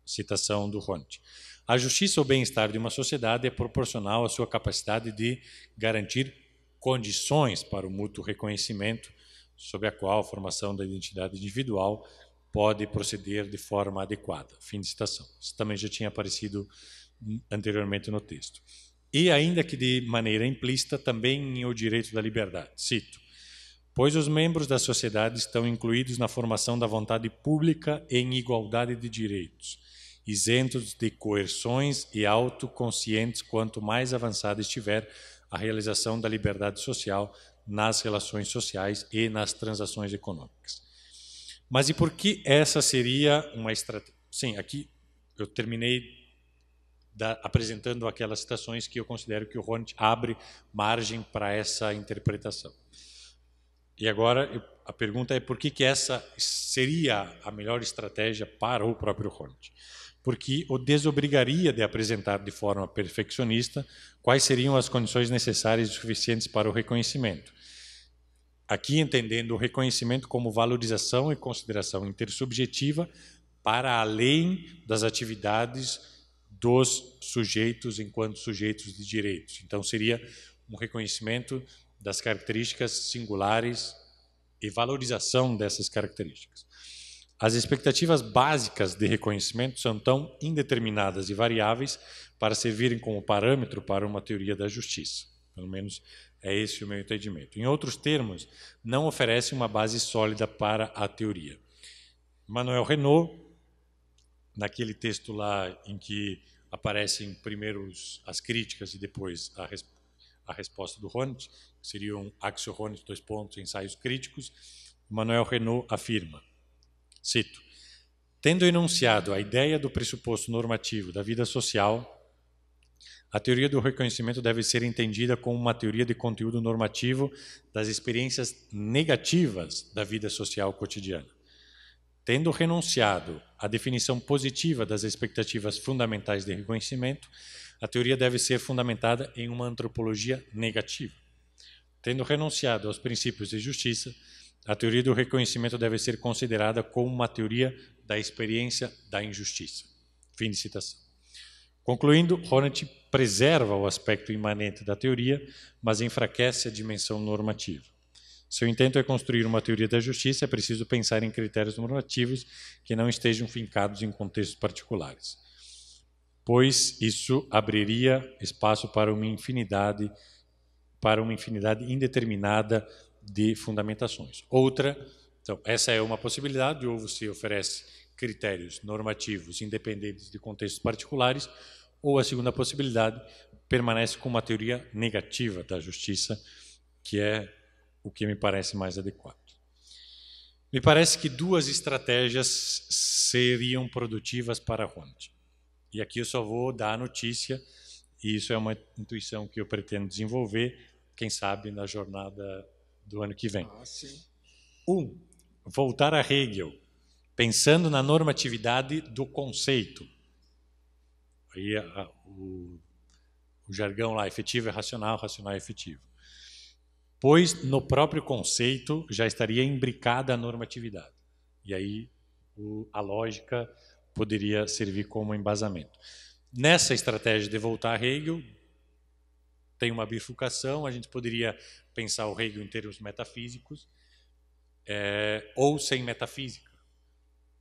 Citação do Ronald. A justiça ou bem-estar de uma sociedade é proporcional à sua capacidade de garantir condições para o mútuo reconhecimento, sob a qual a formação da identidade individual pode proceder de forma adequada. Fim de citação. Isso também já tinha aparecido anteriormente no texto. E ainda que de maneira implícita, também em o direito da liberdade. Cito: Pois os membros da sociedade estão incluídos na formação da vontade pública em igualdade de direitos, isentos de coerções e autoconscientes quanto mais avançada estiver a realização da liberdade social nas relações sociais e nas transações econômicas. Mas e por que essa seria uma estratégia? Sim, aqui eu terminei da, apresentando aquelas citações que eu considero que o Hont abre margem para essa interpretação. E agora a pergunta é por que, que essa seria a melhor estratégia para o próprio Hont porque o desobrigaria de apresentar de forma perfeccionista quais seriam as condições necessárias e suficientes para o reconhecimento. Aqui entendendo o reconhecimento como valorização e consideração intersubjetiva para além das atividades dos sujeitos enquanto sujeitos de direitos. Então seria um reconhecimento das características singulares e valorização dessas características. As expectativas básicas de reconhecimento são tão indeterminadas e variáveis para servirem como parâmetro para uma teoria da justiça. Pelo menos é esse o meu entendimento. Em outros termos, não oferece uma base sólida para a teoria. Manuel Renault, naquele texto lá em que aparecem primeiro as críticas e depois a, res a resposta do Honneth, que seriam Axio Honneth, dois pontos, ensaios críticos, Manuel Renault afirma Cito: Tendo enunciado a ideia do pressuposto normativo da vida social, a teoria do reconhecimento deve ser entendida como uma teoria de conteúdo normativo das experiências negativas da vida social cotidiana. Tendo renunciado à definição positiva das expectativas fundamentais de reconhecimento, a teoria deve ser fundamentada em uma antropologia negativa. Tendo renunciado aos princípios de justiça, a teoria do reconhecimento deve ser considerada como uma teoria da experiência da injustiça. Fim de citação. Concluindo, Hornet preserva o aspecto imanente da teoria, mas enfraquece a dimensão normativa. Seu intento é construir uma teoria da justiça, é preciso pensar em critérios normativos que não estejam fincados em contextos particulares, pois isso abriria espaço para uma infinidade para uma infinidade indeterminada de fundamentações. Outra, então, essa é uma possibilidade, ou você oferece critérios normativos independentes de contextos particulares, ou a segunda possibilidade permanece com uma teoria negativa da justiça, que é o que me parece mais adequado. Me parece que duas estratégias seriam produtivas para Hont. E aqui eu só vou dar a notícia, e isso é uma intuição que eu pretendo desenvolver, quem sabe na jornada do ano que vem. Ah, sim. Um, voltar a Hegel, pensando na normatividade do conceito. Aí a, o, o jargão lá, efetivo é racional, racional é efetivo. Pois no próprio conceito já estaria imbricada a normatividade. E aí o, a lógica poderia servir como embasamento. Nessa estratégia de voltar a Hegel, tem uma bifurcação, a gente poderia pensar o Hegel em termos metafísicos, é, ou sem metafísica.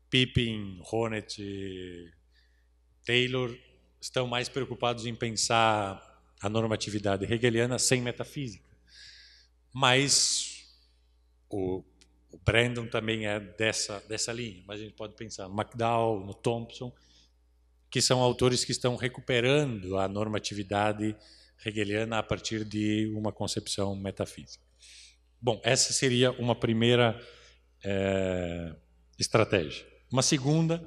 Pippin, Honneth, Taylor estão mais preocupados em pensar a normatividade hegeliana sem metafísica. Mas o, o Brandon também é dessa, dessa linha, mas a gente pode pensar no McDowell, no Thompson, que são autores que estão recuperando a normatividade hegeliana hegeliana a partir de uma concepção metafísica. Bom, essa seria uma primeira é, estratégia. Uma segunda,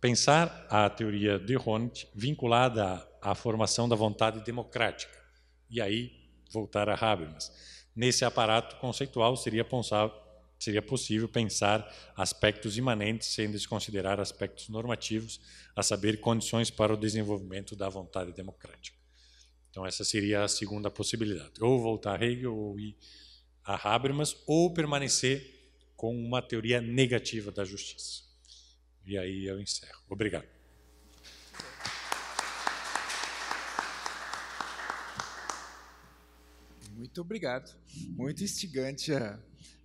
pensar a teoria de Honneth vinculada à, formação da vontade democrática. E aí, voltar a Habermas. Nesse aparato conceitual seria, seria possível pensar aspectos imanentes sem desconsiderar aspectos normativos, a saber, condições para o desenvolvimento da vontade democrática. Então, essa seria a segunda possibilidade: ou voltar a Hegel, ou ir a Habermas, ou permanecer com uma teoria negativa da justiça. E aí eu encerro. Obrigado. Muito obrigado. Muito instigante a,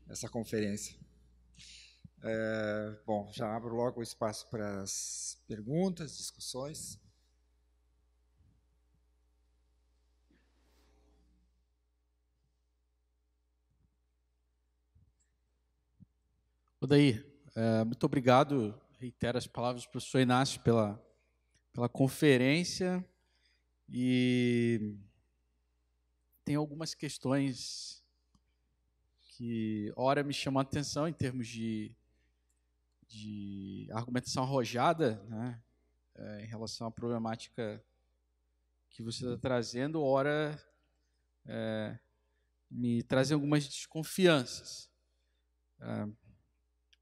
essa conferência. É, bom, já abro logo o espaço para as perguntas, discussões. Odaí, é, muito obrigado. Reitero as palavras do professor Inácio pela, pela conferência. E tem algumas questões que, ora, me chamam a atenção em termos de, de argumentação arrojada né, é, em relação à problemática que você está trazendo, ora, é, me trazem algumas desconfianças. É,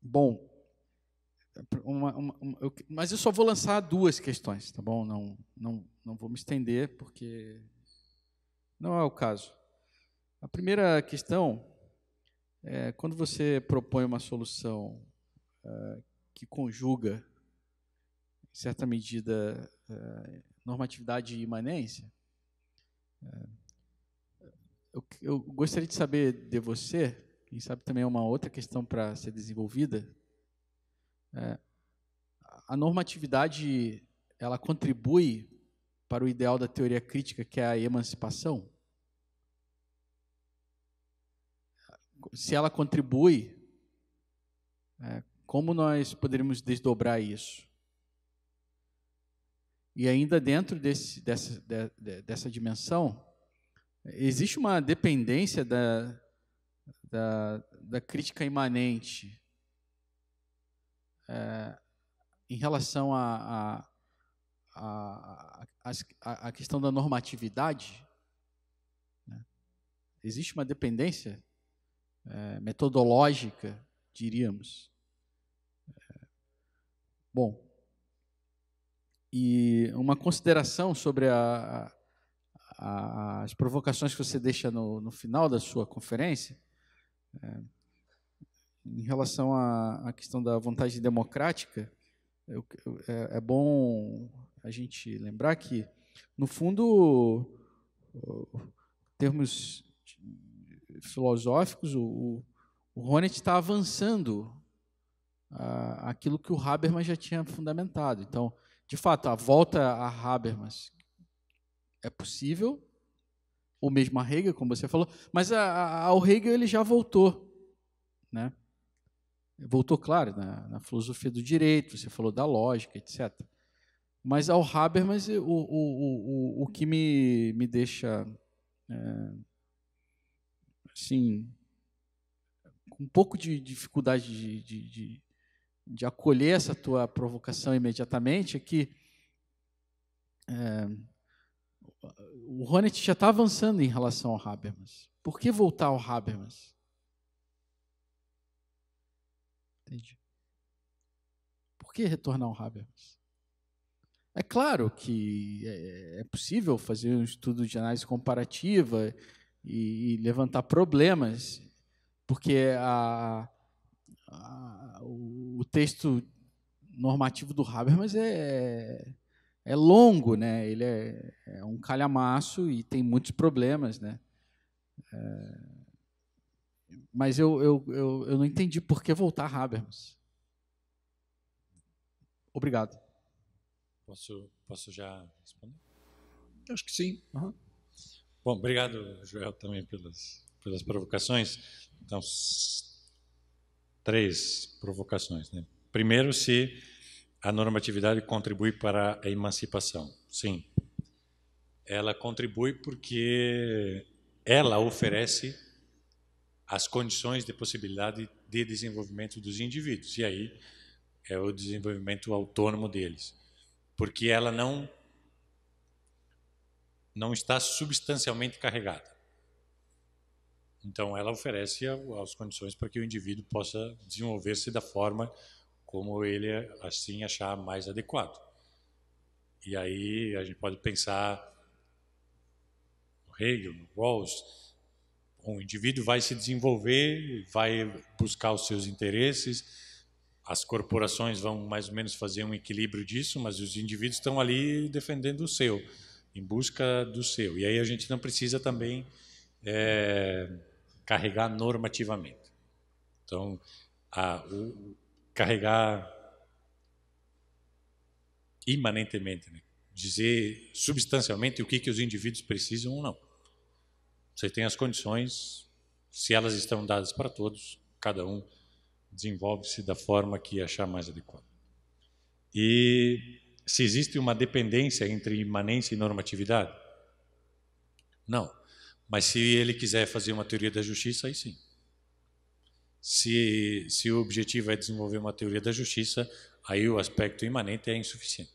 Bom, uma, uma, uma, eu, mas eu só vou lançar duas questões, tá bom? Não, não, não vou me estender, porque não é o caso. A primeira questão é quando você propõe uma solução é, que conjuga, em certa medida, é, normatividade e imanência, é, eu, eu gostaria de saber de você quem sabe também é uma outra questão para ser desenvolvida. É, a normatividade ela contribui para o ideal da teoria crítica, que é a emancipação? Se ela contribui, é, como nós poderíamos desdobrar isso? E ainda dentro desse, dessa, de, dessa dimensão, existe uma dependência da, da, da crítica imanente é, em relação à a, a, a, a, questão da normatividade, né? existe uma dependência é, metodológica, diríamos. É, bom, e uma consideração sobre a, a, as provocações que você deixa no, no final da sua conferência em relação à, à, questão da vantagem democrática, eu, eu, é, é, bom a gente lembrar que, no fundo, termos filosóficos, o, o Honneth está avançando a, aquilo que o Habermas já tinha fundamentado. Então, de fato, a volta a Habermas é possível, ou mesmo a Hegel, como você falou, mas a, a, ao Hegel ele já voltou, né? Voltou, claro, na, na, filosofia do direito, você falou da lógica, etc. Mas ao Habermas, eh, o, o, o, o que me, me deixa, é, assim, com um pouco de dificuldade de, de, de, de, acolher essa tua provocação imediatamente é que... É, o Hornet já está avançando em relação ao Habermas. Por que voltar ao Habermas? Entendi. Por que retornar ao Habermas? É claro que é, é possível fazer um estudo de análise comparativa e, levantar problemas, porque a, a, o, texto normativo do Habermas é, é longo, né? Ele é, é um calhamaço e tem muitos problemas, né? É, mas eu, eu, eu, eu, não entendi por que voltar a Habermas. Obrigado. Posso, posso já responder? Acho que sim. Uhum. Bom, obrigado, Joel, também pelas, pelas provocações. Então, três provocações. Né? Primeiro, se a normatividade contribui para a emancipação, sim. Ela contribui porque ela oferece as condições de possibilidade de desenvolvimento dos indivíduos. E aí é o desenvolvimento autônomo deles. Porque ela não não está substancialmente carregada. Então ela oferece as condições para que o indivíduo possa desenvolver-se da forma como ele assim achar mais adequado. E aí a gente pode pensar no Hegel, no Rawls, um indivíduo vai se desenvolver, vai buscar os seus interesses, as corporações vão mais ou menos fazer um equilíbrio disso, mas os indivíduos estão ali defendendo o seu, em busca do seu. E aí a gente não precisa também é, carregar normativamente. Então, a, o, carregar imanentemente, né? dizer substancialmente o que, que os indivíduos precisam ou não. Você tem as condições, se elas estão dadas para todos, cada um desenvolve-se da forma que achar mais adequada. E se existe uma dependência entre imanência e normatividade? Não. Mas se ele quiser fazer uma teoria da justiça, aí sim. Se, se o objetivo é desenvolver uma teoria da justiça, aí o aspecto imanente é insuficiente.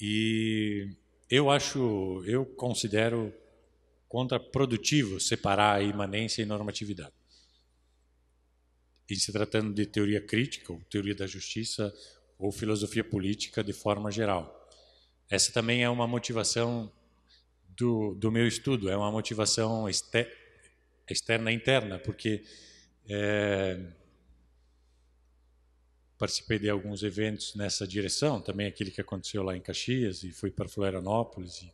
E eu acho, eu considero contraprodutivo separar a imanência e normatividade. E se tratando de teoria crítica, ou teoria da justiça, ou filosofia política de forma geral. Essa também é uma motivação do, do meu estudo, é uma motivação este, externa e interna, porque é, participei de alguns eventos nessa direção, também aquele que aconteceu lá em Caxias, e fui para Florianópolis, e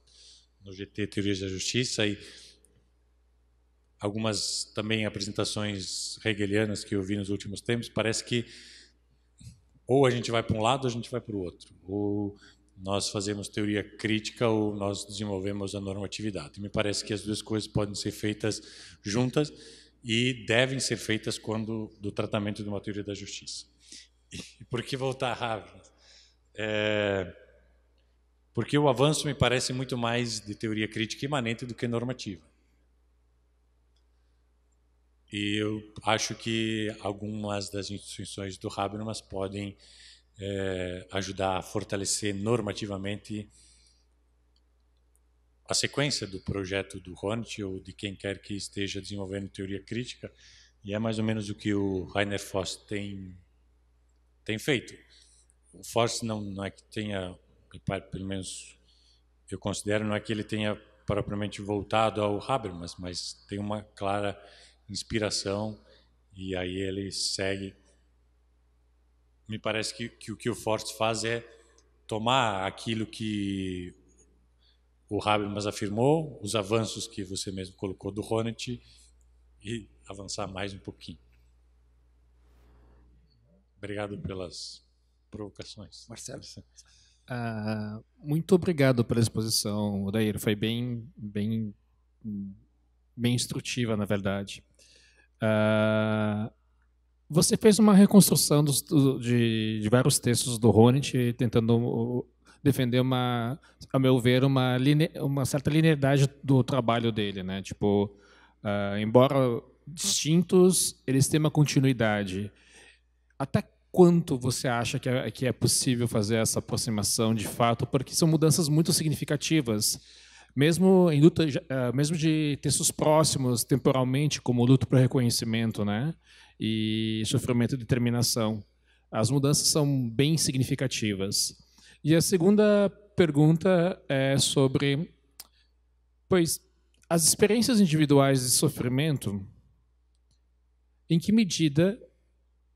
no GT Teorias da Justiça, e algumas também apresentações hegelianas que eu vi nos últimos tempos, parece que ou a gente vai para um lado ou a gente vai para o outro, ou nós fazemos teoria crítica ou nós desenvolvemos a normatividade. Me parece que as duas coisas podem ser feitas juntas e devem ser feitas quando do tratamento de uma teoria da justiça. E por que voltar a Habermas? É, porque o avanço me parece muito mais de teoria crítica imanente do que normativa. E eu acho que algumas das instituições do Habermas podem é, ajudar a fortalecer normativamente a sequência do projeto do Hornet ou de quem quer que esteja desenvolvendo teoria crítica, e é mais ou menos o que o Rainer Foss tem, tem feito. O Foss não, não é que tenha, pelo menos eu considero, não é que ele tenha propriamente voltado ao Habermas, mas tem uma clara inspiração, e aí ele segue me parece que, que o que o Forte faz é tomar aquilo que o Habermas afirmou, os avanços que você mesmo colocou do Hornet e avançar mais um pouquinho. Obrigado pelas provocações. Marcelo. Ah, muito obrigado pela exposição, Odair. Foi bem, bem, bem instrutiva, na verdade. Ah, você fez uma reconstrução dos, de, de, vários textos do Ronit, tentando defender uma, a meu ver, uma, line, uma certa linearidade do trabalho dele, né? Tipo, uh, embora distintos, eles têm uma continuidade. Até quanto você acha que é, que é possível fazer essa aproximação de fato? Porque são mudanças muito significativas mesmo em luta, eh, mesmo de textos próximos temporalmente, como o luto para o reconhecimento, né? e sofrimento de terminação. As mudanças são bem significativas. E a segunda pergunta é sobre, pois, as experiências individuais de sofrimento, em que medida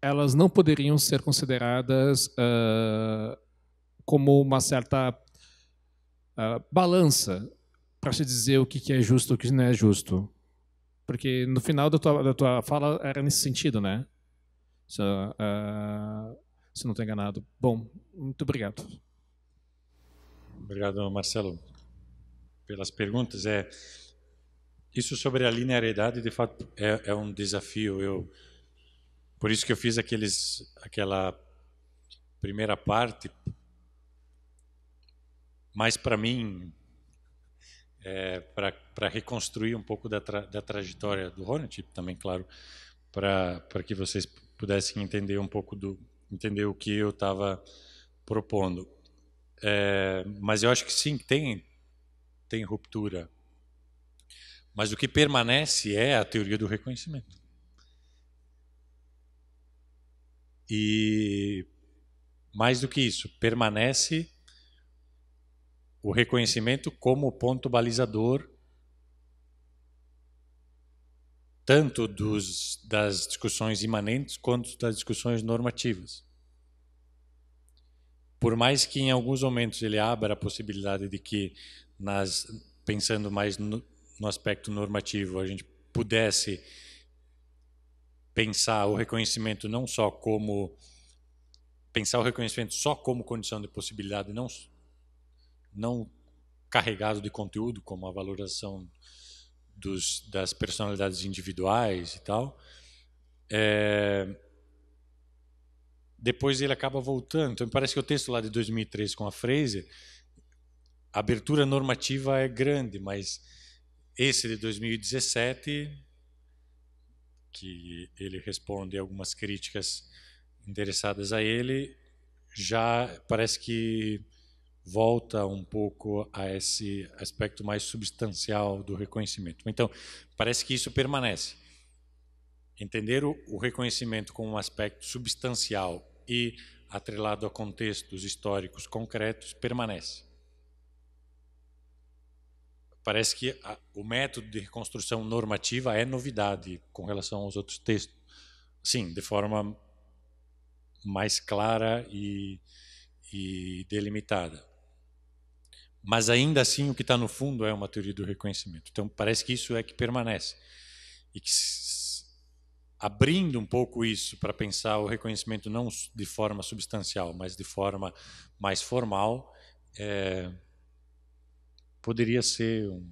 elas não poderiam ser consideradas uh, como uma certa uh, balança para se dizer o que é justo e o que não é justo? Porque no final da tua, da tua fala era nesse sentido, né? Se, uh, se não estou enganado. Bom, muito obrigado. Obrigado, Marcelo, pelas perguntas. É, isso sobre a linearidade, de fato, é, é um desafio. Eu, por isso que eu fiz aqueles, aquela primeira parte, mais para mim, é, para reconstruir um pouco da, tra, da trajetória do Hornet, tipo, também, claro, para que vocês pudessem entender um pouco do entender o que eu estava propondo. É, mas eu acho que sim, tem tem ruptura. Mas o que permanece é a teoria do reconhecimento. E mais do que isso, permanece o reconhecimento como ponto balizador tanto dos, das discussões imanentes quanto das discussões normativas. Por mais que em alguns momentos ele abra a possibilidade de que, nas, pensando mais no, no aspecto normativo, a gente pudesse pensar o reconhecimento não só como pensar o reconhecimento só como condição de possibilidade, não não carregado de conteúdo, como a valoração dos, das personalidades individuais e tal, é... depois ele acaba voltando. Então, parece que o texto lá de 2003 com a Fraser, a abertura normativa é grande, mas esse de 2017, que ele responde algumas críticas interessadas a ele, já parece que volta um pouco a esse aspecto mais substancial do reconhecimento. Então, parece que isso permanece. Entender o reconhecimento como um aspecto substancial e atrelado a contextos históricos concretos permanece. Parece que a, o método de reconstrução normativa é novidade com relação aos outros textos. Sim, de forma mais clara e, e delimitada. Mas ainda assim, o que está no fundo é uma teoria do reconhecimento. Então, parece que isso é que permanece. E que, abrindo um pouco isso para pensar o reconhecimento não de forma substancial, mas de forma mais formal, é, poderia ser um,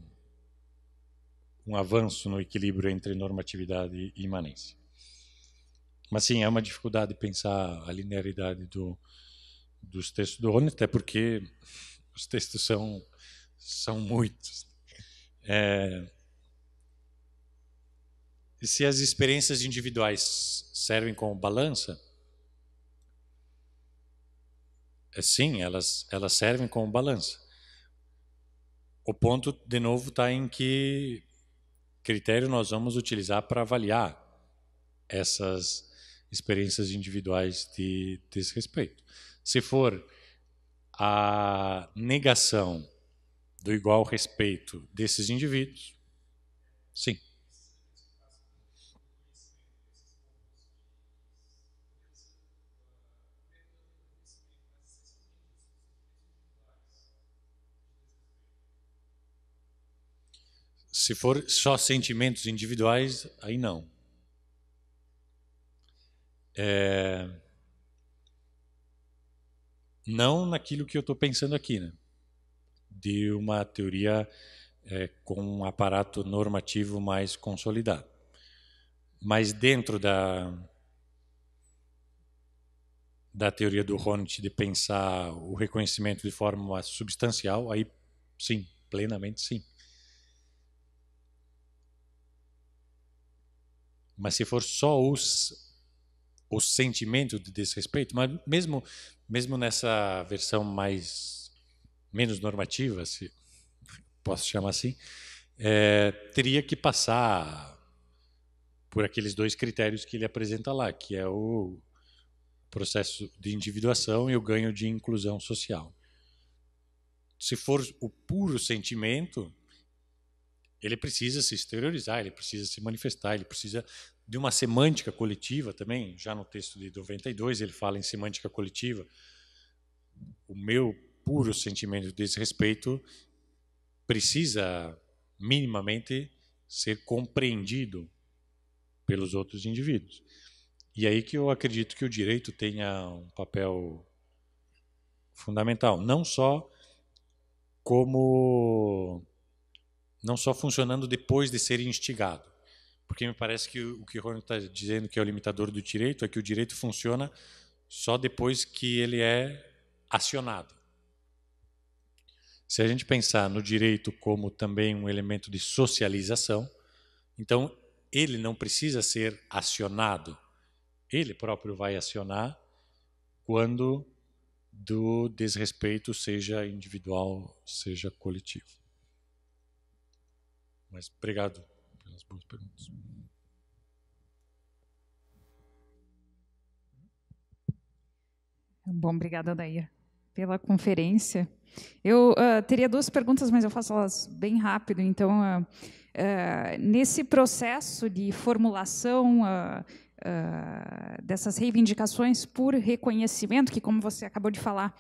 um avanço no equilíbrio entre normatividade e imanência. Mas sim, é uma dificuldade pensar a linearidade do, dos textos do Rony, até porque os textos são, são muitos. É, e se as experiências individuais servem como balança? É, sim, elas, elas servem como balança. O ponto, de novo, está em que critério nós vamos utilizar para avaliar essas experiências individuais de desrespeito. Se for a negação do igual respeito desses indivíduos, sim. Se for só sentimentos individuais, aí não. É não naquilo que eu estou pensando aqui, né? de uma teoria é, com um aparato normativo mais consolidado. Mas dentro da, da teoria do Honneth de pensar o reconhecimento de forma substancial, aí sim, plenamente sim. Mas se for só os o sentimento de desrespeito, mas mesmo mesmo nessa versão mais menos normativa, se posso chamar assim, é, teria que passar por aqueles dois critérios que ele apresenta lá, que é o processo de individuação e o ganho de inclusão social. Se for o puro sentimento, ele precisa se exteriorizar, ele precisa se manifestar, ele precisa de uma semântica coletiva também, já no texto de 92 ele fala em semântica coletiva. O meu puro sentimento de desrespeito precisa minimamente ser compreendido pelos outros indivíduos. E aí que eu acredito que o direito tenha um papel fundamental, não só como não só funcionando depois de ser instigado, porque me parece que o que o Rony está dizendo que é o limitador do direito é que o direito funciona só depois que ele é acionado. Se a gente pensar no direito como também um elemento de socialização, então ele não precisa ser acionado. Ele próprio vai acionar quando do desrespeito seja individual, seja coletivo. Mas obrigado perguntas, boas perguntas. Bom, obrigada, Dair, pela conferência. Eu uh, teria duas perguntas, mas eu faço elas bem rápido. Então, uh, uh, nesse processo de formulação dessas reivindicações por reconhecimento, que, como você acabou de falar,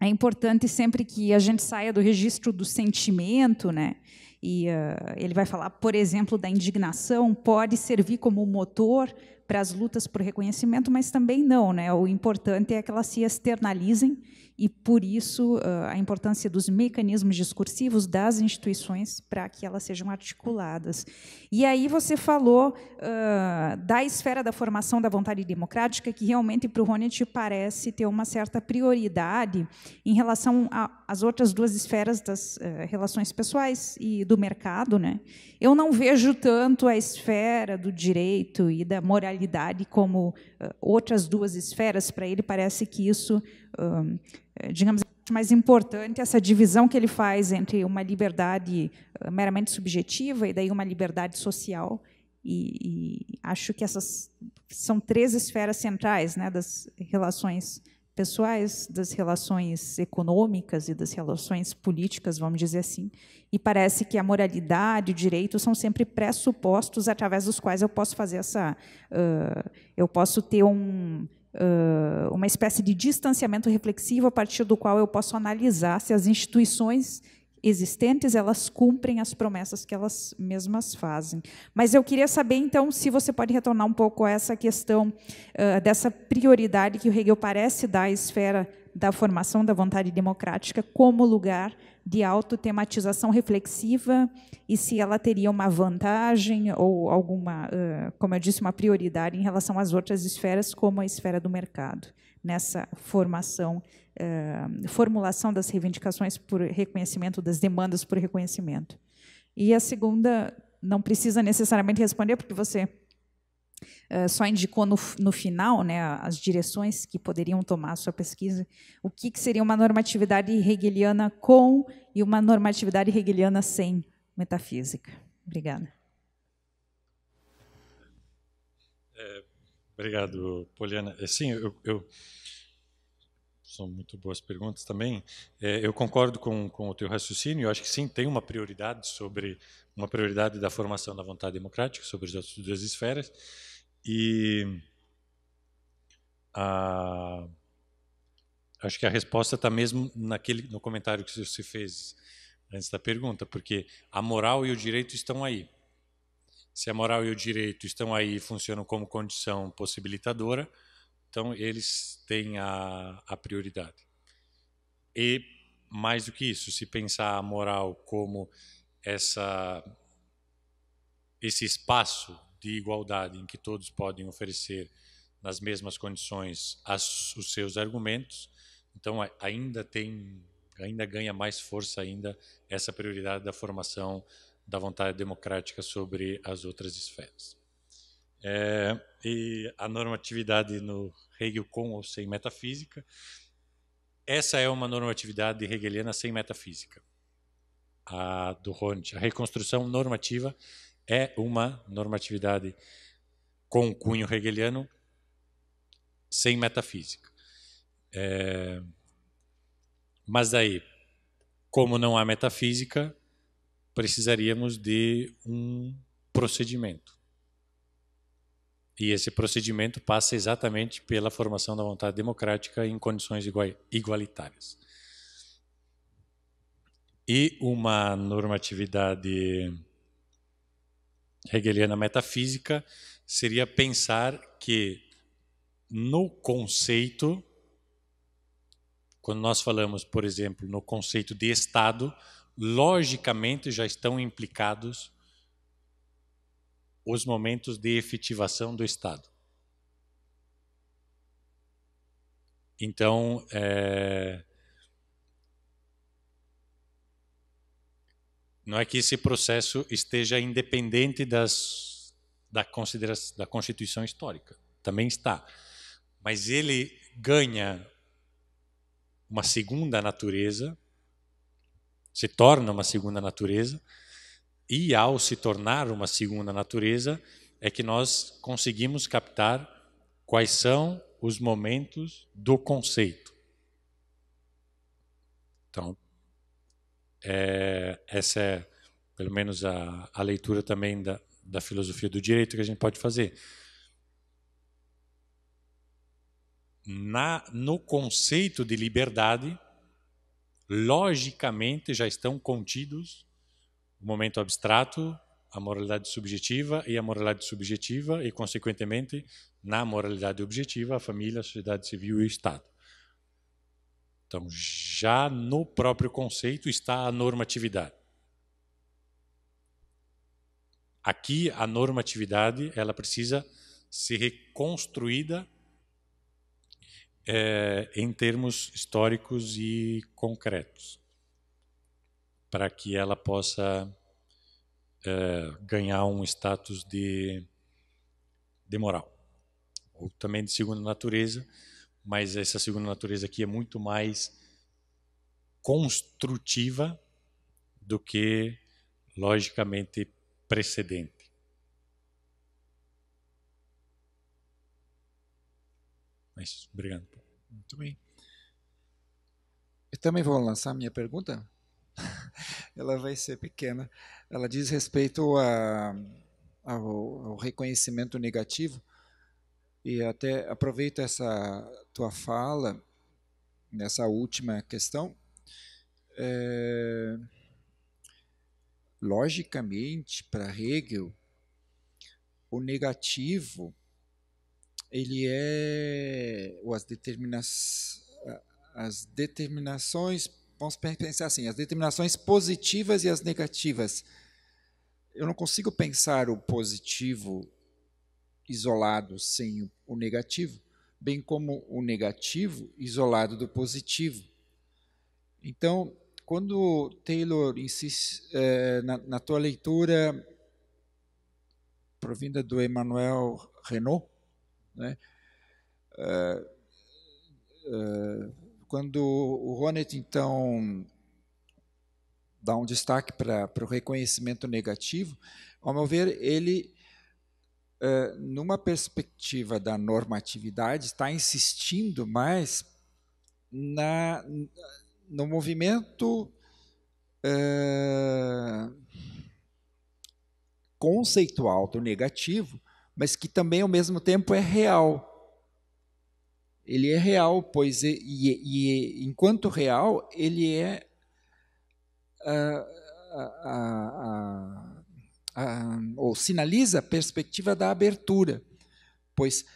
é importante sempre que a gente saia do registro do sentimento, né? E uh, ele vai falar, por exemplo, da indignação pode servir como motor para as lutas por reconhecimento, mas também não. Né? O importante é que elas se externalizem e, por isso, ah, a importância dos mecanismos discursivos das instituições para que elas sejam articuladas. E aí você falou uh, da esfera da formação da vontade democrática, que realmente para o Ronet parece ter uma certa prioridade em relação às outras duas esferas das uh, relações pessoais e do mercado. Né? Eu não vejo tanto a esfera do direito e da moralidade moralidade como uh, outras duas esferas, para ele parece que isso, hum, eh, digamos, é mais importante essa divisão que ele faz entre uma liberdade eh, meramente subjetiva e daí uma liberdade social. E, e, acho que essas são três esferas centrais né, das relações pessoais, das relações econômicas e das relações políticas, vamos dizer assim. E parece que a moralidade e o direito são sempre pressupostos através dos quais eu posso fazer essa. Uh, eu posso ter um. Uh, uma espécie de distanciamento reflexivo a partir do qual eu posso analisar se as instituições existentes, elas cumprem as promessas que elas mesmas fazem. Mas eu queria saber, então, se você pode retornar um pouco a essa questão uh, dessa prioridade que o Hegel parece dar à esfera da formação da vontade democrática como lugar de autotematização reflexiva e se ela teria uma vantagem ou alguma, uh, como eu disse, uma prioridade em relação às outras esferas, como a esfera do mercado, nessa formação eh, formulação das reivindicações por reconhecimento, das demandas por reconhecimento. E a segunda não precisa necessariamente responder, porque você eh, só indicou no, no final né, as direções que poderiam tomar a sua pesquisa, o que, que seria uma normatividade hegeliana com e uma normatividade hegeliana sem metafísica. Obrigada. É, obrigado, Poliana. É, sim, eu, eu, são muito boas perguntas também. É, eu concordo com, com o teu raciocínio. Eu acho que sim, tem uma prioridade sobre uma prioridade da formação da vontade democrática sobre as outras duas esferas e a, acho que a resposta está mesmo naquele no comentário que você fez antes da pergunta, porque a moral e o direito estão aí. Se a moral e o direito estão aí, funcionam como condição possibilitadora, então, eles têm a, a prioridade. E, mais do que isso, se pensar a moral como essa, esse espaço de igualdade em que todos podem oferecer nas mesmas condições as, os seus argumentos, então ainda tem, ainda ganha mais força ainda essa prioridade da formação da vontade democrática sobre as outras esferas. É, e a normatividade no Hegel com ou sem metafísica. Essa é uma normatividade hegeliana sem metafísica. A do Hont, a reconstrução normativa é uma normatividade com cunho hegeliano sem metafísica. É, mas daí, como não há metafísica, precisaríamos de um procedimento e esse procedimento passa exatamente pela formação da vontade democrática em condições igualitárias. E uma normatividade hegeliana metafísica seria pensar que no conceito, quando nós falamos, por exemplo, no conceito de Estado, logicamente já estão implicados os momentos de efetivação do Estado. Então, é... não é que esse processo esteja independente das, da, considera da Constituição Histórica, também está. Mas ele ganha uma segunda natureza, se torna uma segunda natureza, e ao se tornar uma segunda natureza, é que nós conseguimos captar quais são os momentos do conceito. Então, é, essa é, pelo menos, a, a leitura também da, da filosofia do direito que a gente pode fazer. Na, no conceito de liberdade, logicamente já estão contidos o momento abstrato, a moralidade subjetiva e a moralidade subjetiva e, consequentemente, na moralidade objetiva, a família, a sociedade civil e o Estado. Então, já no próprio conceito está a normatividade. Aqui a normatividade ela precisa ser reconstruída é, em termos históricos e concretos para que ela possa é, ganhar um status de, de moral, ou também de segunda natureza, mas essa segunda natureza aqui é muito mais construtiva do que logicamente precedente. Mas, é obrigado. Muito bem. Eu também vou lançar minha pergunta. *laughs* ela vai ser pequena. Ela diz respeito a, ao, ao reconhecimento negativo e até aproveito essa tua fala nessa última questão. É, logicamente, para Hegel, o negativo ele é ou as determinações as determinações vamos pensar assim, as determinações positivas e as negativas. Eu não consigo pensar o positivo isolado sem o negativo, bem como o negativo isolado do positivo. Então, quando Taylor insiste eh, na, na tua leitura provinda do Emmanuel Renault, né? Uh, uh, quando o Ronet, então, dá um destaque para o reconhecimento negativo, ao meu ver, ele, é, numa perspectiva da normatividade, está insistindo mais na, no movimento é, conceitual do negativo, mas que também, ao mesmo tempo, é real ele é real, pois e, e, e enquanto real, ele é ah, ah, ah, ou sinaliza a perspectiva da abertura, pois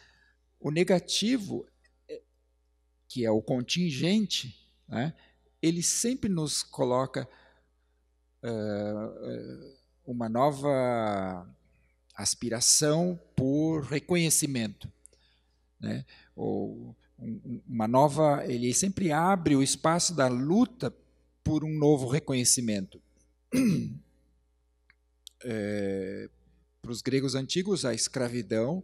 o negativo, é, que é o contingente, né, ele sempre nos coloca uma nova aspiração por reconhecimento. Né? Ou uma nova. Ele sempre abre o espaço da luta por um novo reconhecimento. *clears throat* É, para os gregos antigos, a escravidão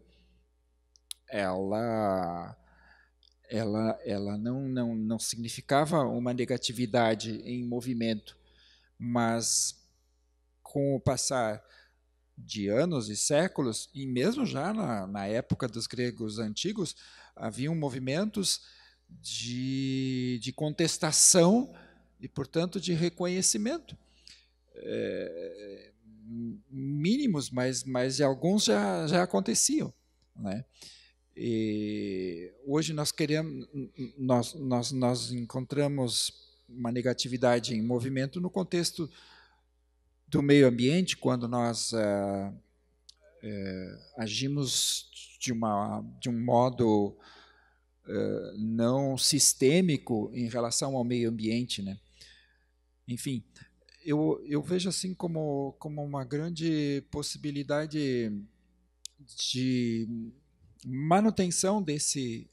ela ela ela não não não significava uma negatividade em movimento, mas com o passar de anos e séculos, e mesmo já na, na época dos gregos antigos, haviam movimentos de, de contestação e, portanto, de reconhecimento. É, mínimos, mas, mas alguns já, já aconteciam. Né? E hoje nós queremos, nós, nós, nós encontramos uma negatividade em movimento no contexto do meio ambiente, quando nós eh, eh, agimos de, uma, de um modo eh, não sistêmico em relação ao meio ambiente, né? Enfim, eu, eu vejo assim como, como uma grande possibilidade de manutenção desse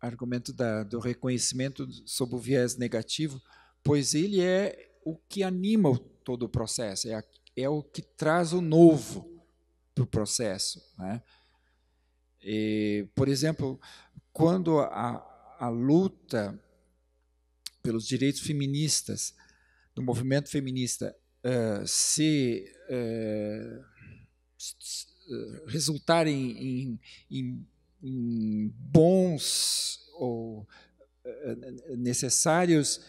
argumento da, do reconhecimento sob o viés negativo, pois ele é o que anima o todo o processo, é, a, é o que traz o novo para o processo. Né? E, por exemplo, quando a, a luta pelos direitos feministas, do movimento feminista, uh, se uh, eh, resultar em, em, em, bons ou uh, necessários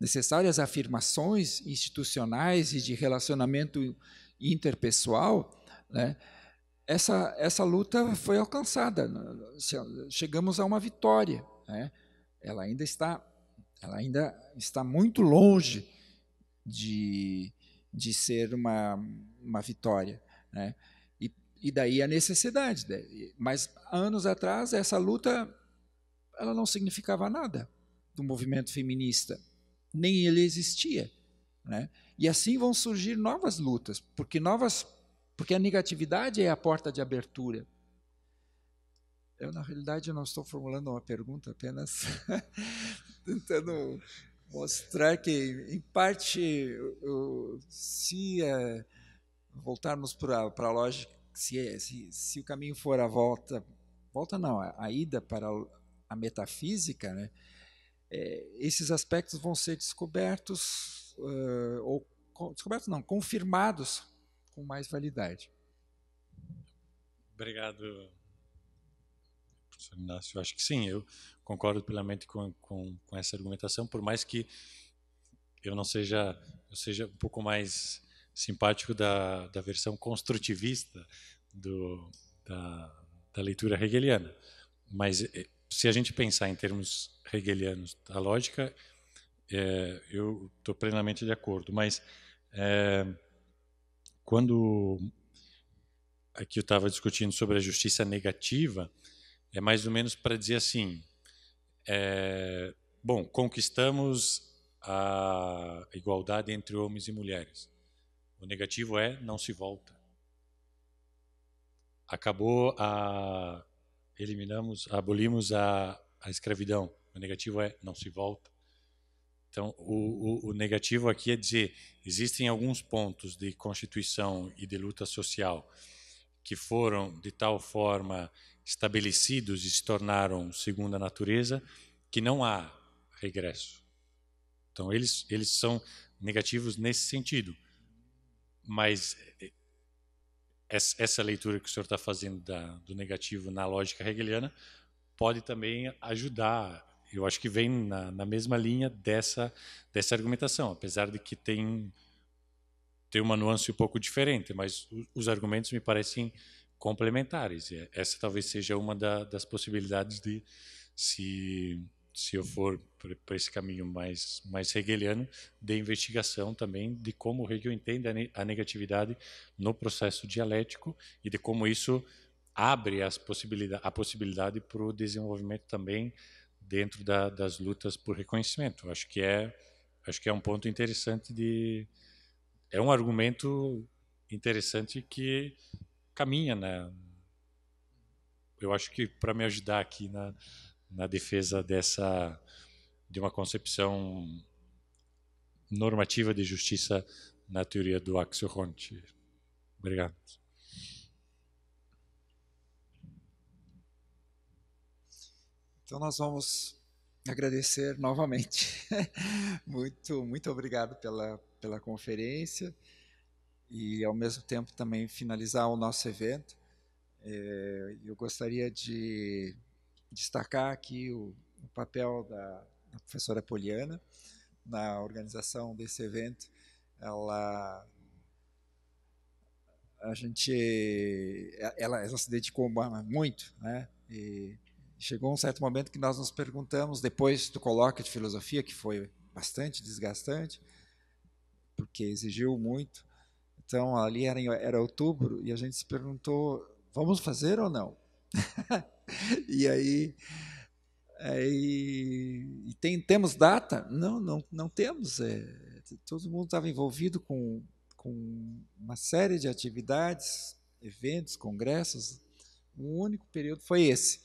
necessárias afirmações institucionais e de relacionamento interpessoal, né, essa, essa luta foi alcançada. Chegamos a uma vitória. Né? Ela, ainda está, ela ainda está muito longe de, de ser uma, uma vitória. Né? E, e daí a necessidade. Né. Mas anos atrás, essa luta ela não significava nada do movimento feminista nem ele existia. Né? E assim vão surgir novas lutas, porque novas, porque a negatividade é a porta de abertura. Eu na realidade não estou formulando uma pergunta, apenas *laughs* tentando mostrar que em parte o, se é, voltarmos para a lógica, se, é, se, se o caminho for a volta, volta não, a ida para a metafísica, né? é, esses aspectos vão ser descobertos, uh, ou descobertos não, confirmados com mais validade. Obrigado, professor Inácio. acho que sim, eu concordo plenamente com, com, com essa argumentação, por mais que eu não seja, eu seja um pouco mais simpático da, da versão construtivista do, da, da leitura hegeliana. Mas eh, se a gente pensar em termos hegelianos da lógica, é, eu estou plenamente de acordo, mas é, quando aqui eu estava discutindo sobre a justiça negativa, é mais ou menos para dizer assim: é, bom, conquistamos a igualdade entre homens e mulheres. O negativo é não se volta. Acabou a eliminamos, abolimos a, a escravidão. O negativo é não se volta. Então, o, o, o, negativo aqui é dizer: existem alguns pontos de constituição e de luta social que foram de tal forma estabelecidos e se tornaram segundo a natureza que não há regresso. Então, eles, eles são negativos nesse sentido. Mas essa leitura que o senhor está fazendo da, do negativo na lógica hegeliana pode também ajudar. Eu acho que vem na, na mesma linha dessa, dessa argumentação, apesar de que tem, tem uma nuance um pouco diferente, mas os argumentos me parecem complementares. Essa talvez seja uma da, das possibilidades de, se, se eu for para esse caminho mais mais hegeliano de investigação também de como Hegel entende a negatividade no processo dialético e de como isso abre as possibilidade, a possibilidade para o desenvolvimento também dentro da, das lutas por reconhecimento. Acho que é acho que é um ponto interessante de é um argumento interessante que caminha né eu acho que para me ajudar aqui na, na defesa dessa de uma concepção normativa de justiça na teoria do Axioronte. Obrigado. Então nós vamos agradecer novamente. *laughs* muito, muito obrigado pela, pela conferência e ao mesmo tempo também finalizar o nosso evento. É, eu gostaria de destacar aqui o, o papel da, a professora Poliana, na organização desse evento. Ela a gente é, ela, ela se dedicou muito, né? E chegou um certo momento que nós nos perguntamos depois do colóquio de filosofia que foi bastante desgastante, porque exigiu muito. Então ali era, em, era outubro e a gente se perguntou vamos fazer ou não? *laughs* e aí, aí tem, temos data? Não, não, não temos. É, todo mundo estava envolvido com, com uma série de atividades, eventos, congressos. Um único período foi esse.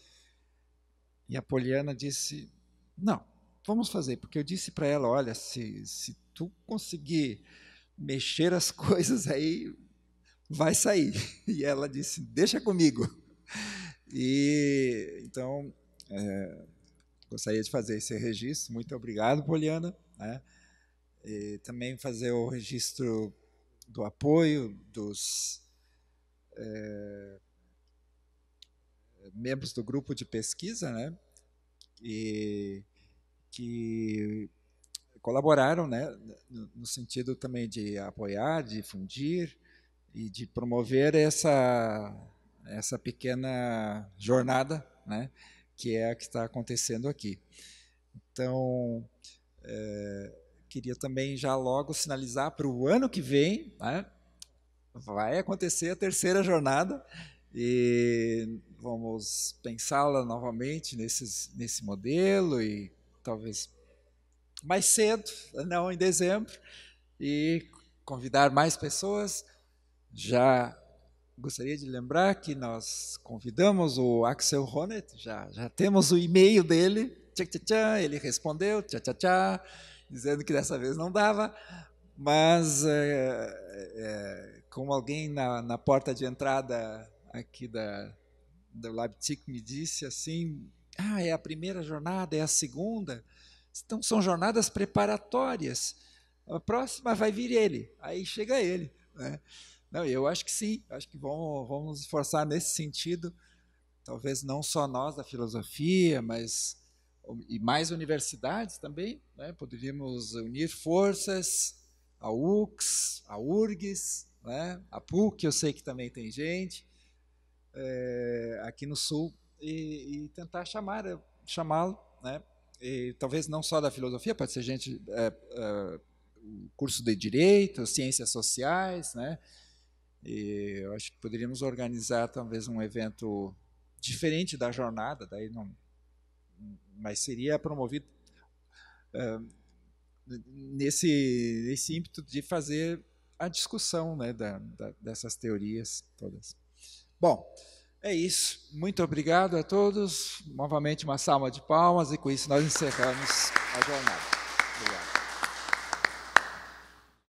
E a Poliana disse: Não, vamos fazer, porque eu disse para ela: Olha, se, se tu conseguir mexer as *laughs* coisas aí, vai sair. E ela disse: Deixa comigo. E então. É, gostaria de fazer esse registro. Muito obrigado, Poliana. Né? E também fazer o registro do apoio dos é, membros do grupo de pesquisa, né? E que colaboraram, né? No sentido também de apoiar, difundir e de promover essa essa pequena jornada, né? que é a que está acontecendo aqui. Então, é, queria também já logo sinalizar para o ano que vem, né, vai acontecer a terceira jornada e vamos pensá-la novamente nesses, nesse modelo e talvez mais cedo, não em dezembro, e convidar mais pessoas. Já Gostaria de lembrar que nós convidamos o Axel Honneth, já, já temos o e-mail dele, tchá, tchá, tchá, ele respondeu, tchá, tchá, tchá, dizendo que dessa vez não dava, mas é, é, como alguém na, na, porta de entrada aqui da, da Leipzig me disse assim, ah, é a primeira jornada, é a segunda, então são jornadas preparatórias, a próxima vai vir ele, aí chega ele, né? Não, eu acho que sim, acho que vamos, vamos nos esforçar nesse sentido, talvez não só nós da filosofia, mas e mais universidades também, né? poderíamos unir forças, a UX, a URGS, né? a PUC, eu sei que também tem gente é, aqui no Sul, e, e tentar chamar, chamá-lo, né? E, talvez não só da filosofia, pode ser gente, é, é, curso de direito, ciências sociais, né? E eu acho que poderíamos organizar talvez um evento diferente da jornada, daí não, mas seria promovido uh, nesse, nesse ímpeto de fazer a discussão né, da, da, dessas teorias todas. Bom, é isso. Muito obrigado a todos. Novamente uma salva de palmas e com isso nós encerramos a jornada.